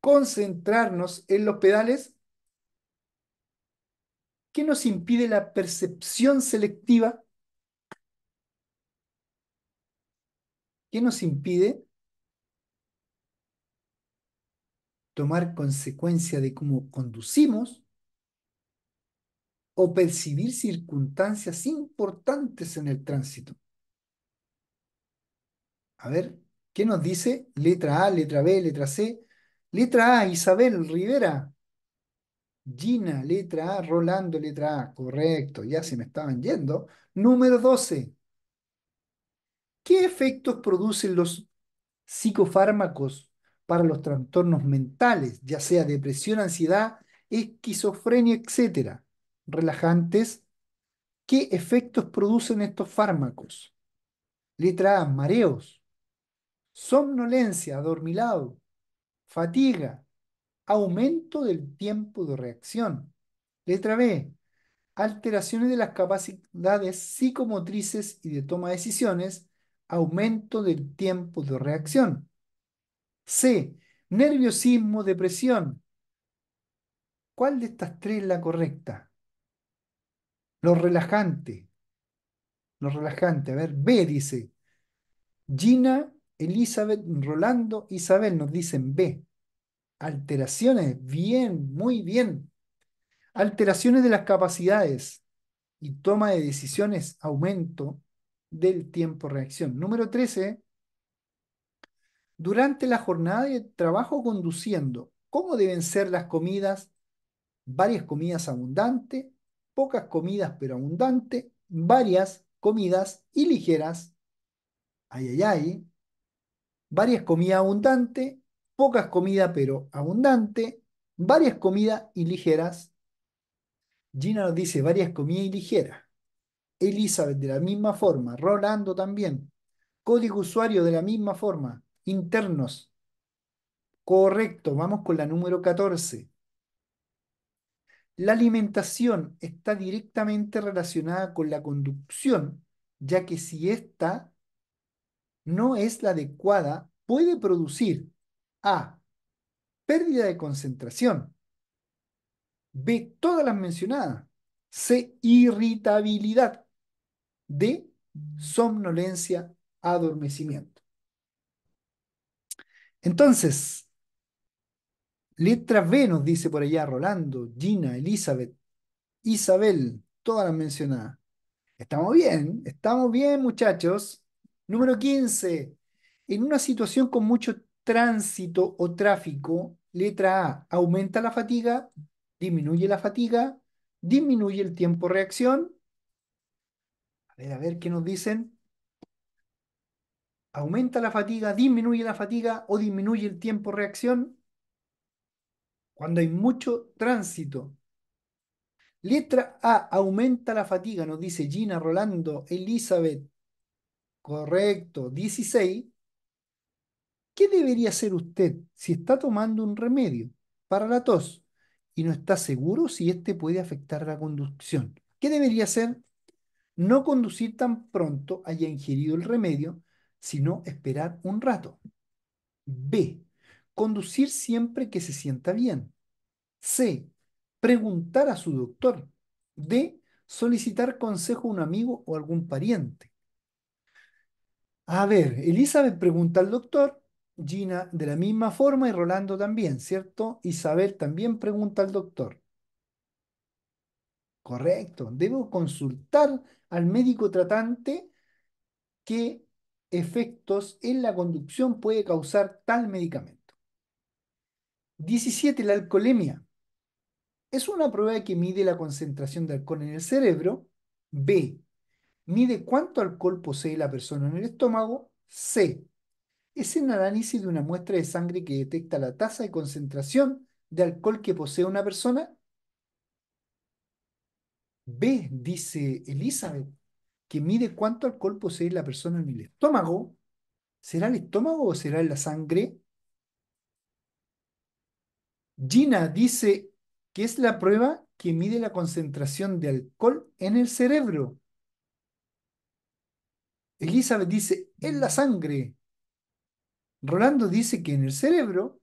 concentrarnos en los pedales. ¿Qué nos impide la percepción selectiva? ¿Qué nos impide tomar consecuencia de cómo conducimos o percibir circunstancias importantes en el tránsito. A ver, ¿qué nos dice? Letra A, letra B, letra C. Letra A, Isabel Rivera. Gina, letra A, Rolando, letra A. Correcto, ya se me estaban yendo. Número 12. ¿Qué efectos producen los psicofármacos para los trastornos mentales, ya sea depresión, ansiedad, esquizofrenia, etc. Relajantes. ¿Qué efectos producen estos fármacos? Letra A, mareos, somnolencia, adormilado, fatiga, aumento del tiempo de reacción. Letra B, alteraciones de las capacidades psicomotrices y de toma de decisiones, aumento del tiempo de reacción. C. Nerviosismo, depresión. ¿Cuál de estas tres es la correcta? Lo relajante. Lo relajante. A ver, B dice. Gina, Elizabeth, Rolando, Isabel nos dicen B. Alteraciones. Bien, muy bien. Alteraciones de las capacidades y toma de decisiones, aumento del tiempo reacción. Número 13, durante la jornada de trabajo conduciendo, ¿cómo deben ser las comidas? Varias comidas abundantes, pocas comidas pero abundantes, varias comidas y ligeras. Ay, ay, ay. Varias comidas abundantes, pocas comidas pero abundante, varias comidas y ligeras. Gina nos dice varias comidas y ligeras. Elizabeth de la misma forma, Rolando también. Código usuario de la misma forma internos. Correcto, vamos con la número 14. La alimentación está directamente relacionada con la conducción, ya que si esta no es la adecuada, puede producir A. Pérdida de concentración. B. Todas las mencionadas. C. Irritabilidad. D. Somnolencia, adormecimiento. Entonces, letra B nos dice por allá Rolando, Gina, Elizabeth, Isabel, todas las mencionadas. Estamos bien, estamos bien muchachos. Número 15. En una situación con mucho tránsito o tráfico, letra A, aumenta la fatiga, disminuye la fatiga, disminuye el tiempo reacción. A ver, a ver qué nos dicen aumenta la fatiga, disminuye la fatiga o disminuye el tiempo de reacción cuando hay mucho tránsito. Letra A, aumenta la fatiga, nos dice Gina, Rolando, Elizabeth. Correcto, 16. ¿Qué debería hacer usted si está tomando un remedio para la tos y no está seguro si este puede afectar la conducción? ¿Qué debería hacer? No conducir tan pronto haya ingerido el remedio sino esperar un rato. B. Conducir siempre que se sienta bien. C. Preguntar a su doctor. D. Solicitar consejo a un amigo o algún pariente. A ver, Elizabeth pregunta al doctor, Gina de la misma forma y Rolando también, ¿cierto? Isabel también pregunta al doctor. Correcto. Debo consultar al médico tratante que efectos en la conducción puede causar tal medicamento. 17. La alcoholemia. Es una prueba que mide la concentración de alcohol en el cerebro. B. Mide cuánto alcohol posee la persona en el estómago. C. Es el análisis de una muestra de sangre que detecta la tasa de concentración de alcohol que posee una persona. B, dice Elizabeth que mide cuánto alcohol posee la persona en el estómago, ¿será el estómago o será la sangre? Gina dice que es la prueba que mide la concentración de alcohol en el cerebro. Elizabeth dice, en la sangre. Rolando dice que en el cerebro,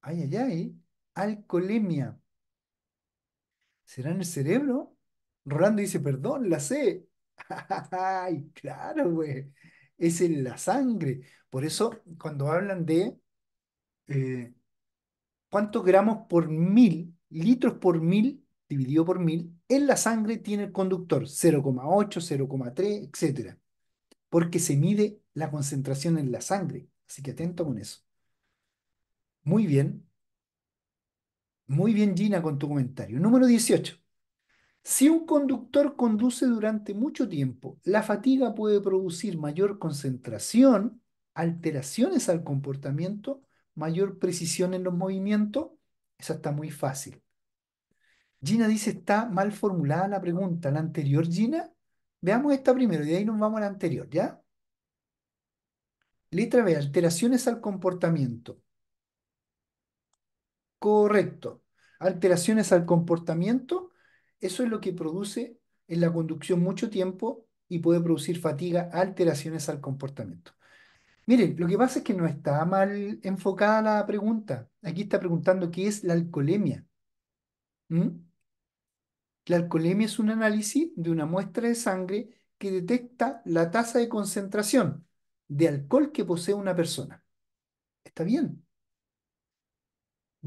ay, ay, ay, alcoholemia. ¿Será en el cerebro Rolando dice, perdón, la sé. Ay, claro, güey. Es en la sangre. Por eso, cuando hablan de eh, cuántos gramos por mil, litros por mil, dividido por mil, en la sangre tiene el conductor 0,8, 0,3, etc Porque se mide la concentración en la sangre. Así que atento con eso. Muy bien. Muy bien, Gina, con tu comentario. Número 18. Si un conductor conduce durante mucho tiempo, la fatiga puede producir mayor concentración, alteraciones al comportamiento, mayor precisión en los movimientos. Esa está muy fácil. Gina dice, está mal formulada la pregunta. La anterior, Gina. Veamos esta primero y de ahí nos vamos a la anterior, ¿ya? Letra B, alteraciones al comportamiento. Correcto. Alteraciones al comportamiento eso es lo que produce en la conducción mucho tiempo y puede producir fatiga, alteraciones al comportamiento. Miren, lo que pasa es que no está mal enfocada la pregunta. Aquí está preguntando qué es la alcoholemia. ¿Mm? La alcoholemia es un análisis de una muestra de sangre que detecta la tasa de concentración de alcohol que posee una persona. ¿Está bien?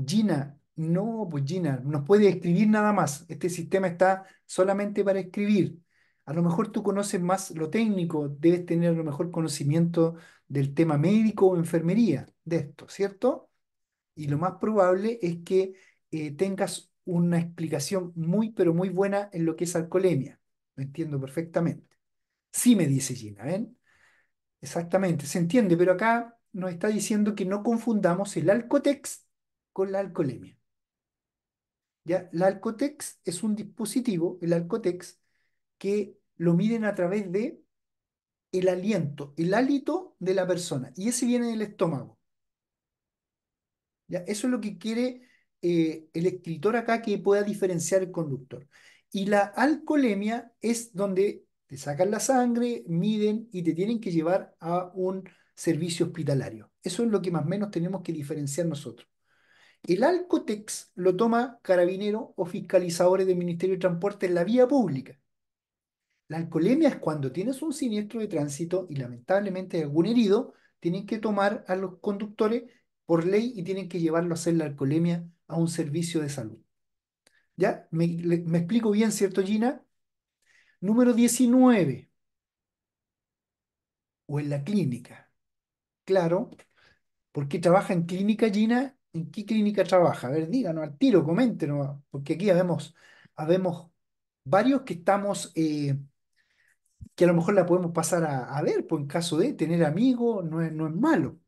Gina, no, pues Gina, nos puede escribir nada más. Este sistema está solamente para escribir. A lo mejor tú conoces más lo técnico, debes tener a lo mejor conocimiento del tema médico o enfermería de esto, ¿cierto? Y lo más probable es que eh, tengas una explicación muy, pero muy buena en lo que es alcoholemia. Lo entiendo perfectamente. Sí, me dice Gina, ¿ven? Exactamente, se entiende, pero acá nos está diciendo que no confundamos el alcotex con la alcoholemia. El La Alcotex es un dispositivo, el Alcotex, que lo miden a través de el aliento, el hálito de la persona, y ese viene del estómago. Eso es lo que quiere eh, el escritor acá que pueda diferenciar el conductor. Y la alcoholemia es donde te sacan la sangre, miden y te tienen que llevar a un servicio hospitalario. Eso es lo que más o menos tenemos que diferenciar nosotros. El Alcotex lo toma carabinero o fiscalizadores del Ministerio de Transporte en la vía pública. La alcoholemia es cuando tienes un siniestro de tránsito y lamentablemente algún herido, tienen que tomar a los conductores por ley y tienen que llevarlo a hacer la alcoholemia a un servicio de salud. ¿Ya? Me, me explico bien, ¿cierto, Gina? Número 19. O en la clínica. Claro. ¿Por qué trabaja en clínica, Gina? ¿En qué clínica trabaja? A ver, díganos al tiro, coméntenos, porque aquí habemos, varios que estamos, eh, que a lo mejor la podemos pasar a, ver, pues en caso de tener amigos, no es, no es malo.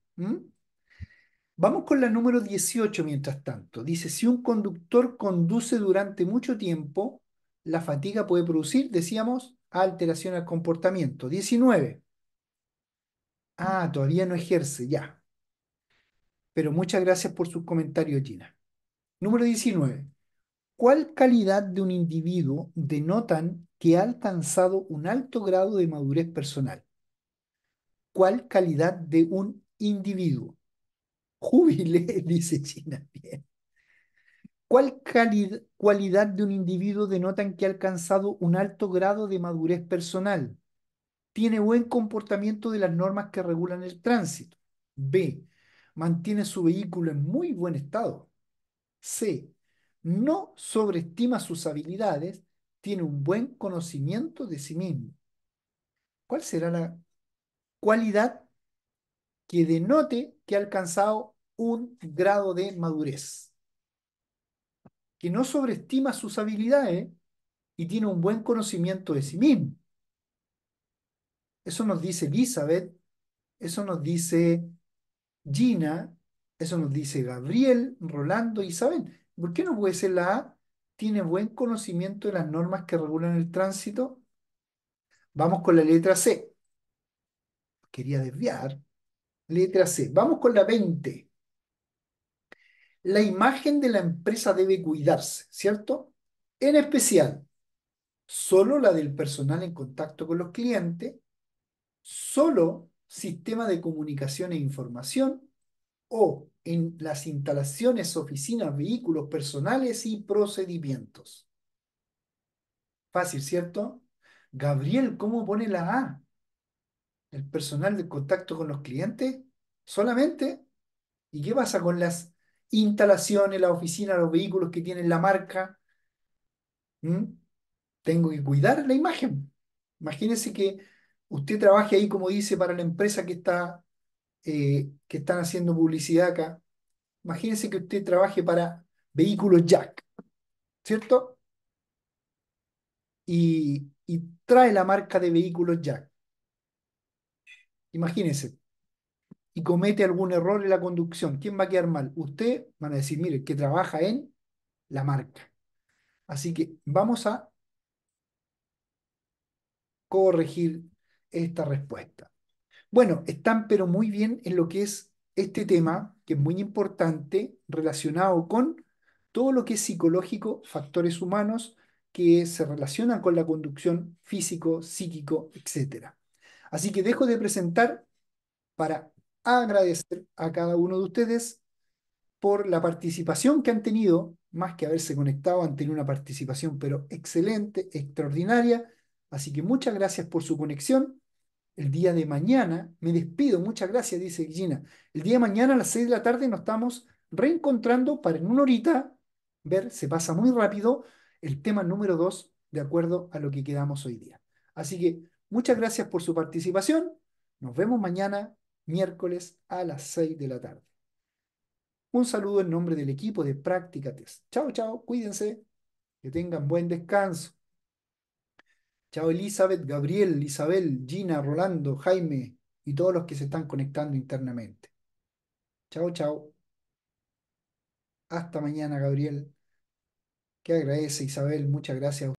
Vamos con la número 18 mientras tanto. Dice, si un conductor conduce durante mucho tiempo, la fatiga puede producir, decíamos, alteración al comportamiento. 19. Ah, todavía no ejerce, ya. Pero muchas gracias por sus comentarios, Gina. Número 19. ¿Cuál calidad de un individuo denotan que ha alcanzado un alto grado de madurez personal? ¿Cuál calidad de un individuo? Júbile, dice China. Bien. ¿Cuál calidad, de un individuo denotan que ha alcanzado un alto grado de madurez personal? Tiene buen comportamiento de las normas que regulan el tránsito. B mantiene su vehículo en muy buen estado. C. No sobreestima sus habilidades, tiene un buen conocimiento de sí mismo. ¿Cuál será la cualidad que denote que ha alcanzado un grado de madurez? Que no sobreestima sus habilidades y tiene un buen conocimiento de sí mismo. Eso nos dice Elizabeth, eso nos dice Gina, eso nos dice Gabriel, Rolando, e saben, ¿Por qué no puede ser la A? ¿Tiene buen conocimiento de las normas que regulan el tránsito? Vamos con la letra C. Quería desviar. Letra C. Vamos con la 20. La imagen de la empresa debe cuidarse, ¿cierto? En especial, solo la del personal en contacto con los clientes, solo sistema de comunicación e información o en las instalaciones, oficinas, vehículos personales y procedimientos. Fácil, ¿cierto? Gabriel, ¿cómo pone la A? ¿El personal de contacto con los clientes? ¿Solamente? ¿Y qué pasa con las instalaciones, la oficina, los vehículos que tienen la marca? ¿Mm? Tengo que cuidar la imagen. Imagínense que usted trabaje ahí, como dice, para la empresa que está eh, que están haciendo publicidad acá. Imagínese que usted trabaje para vehículos Jack, ¿cierto? Y, trae la marca de vehículos Jack. Imagínese. Y comete algún error en la conducción. ¿Quién va a quedar mal? Usted van a decir, mire, que trabaja en la marca. Así que vamos a corregir esta respuesta? Bueno, están pero muy bien en lo que es este tema, que es muy importante, relacionado con todo lo que es psicológico, factores humanos que se relacionan con la conducción físico, psíquico, etc. Así que dejo de presentar para agradecer a cada uno de ustedes por la participación que han tenido, más que haberse conectado, han tenido una participación pero excelente, extraordinaria Así que muchas gracias por su conexión. El día de mañana, me despido, muchas gracias, dice Gina. El día de mañana a las 6 de la tarde nos estamos reencontrando para en una horita ver, se pasa muy rápido, el tema número 2 de acuerdo a lo que quedamos hoy día. Así que muchas gracias por su participación. Nos vemos mañana, miércoles, a las 6 de la tarde. Un saludo en nombre del equipo de Práctica Test. Chao, chao, cuídense, que tengan buen descanso. Chao Elizabeth, Gabriel, Isabel, Gina, Rolando, Jaime y todos los que se están conectando internamente. Chao, chao. Hasta mañana, Gabriel. Que agradece, Isabel. Muchas gracias.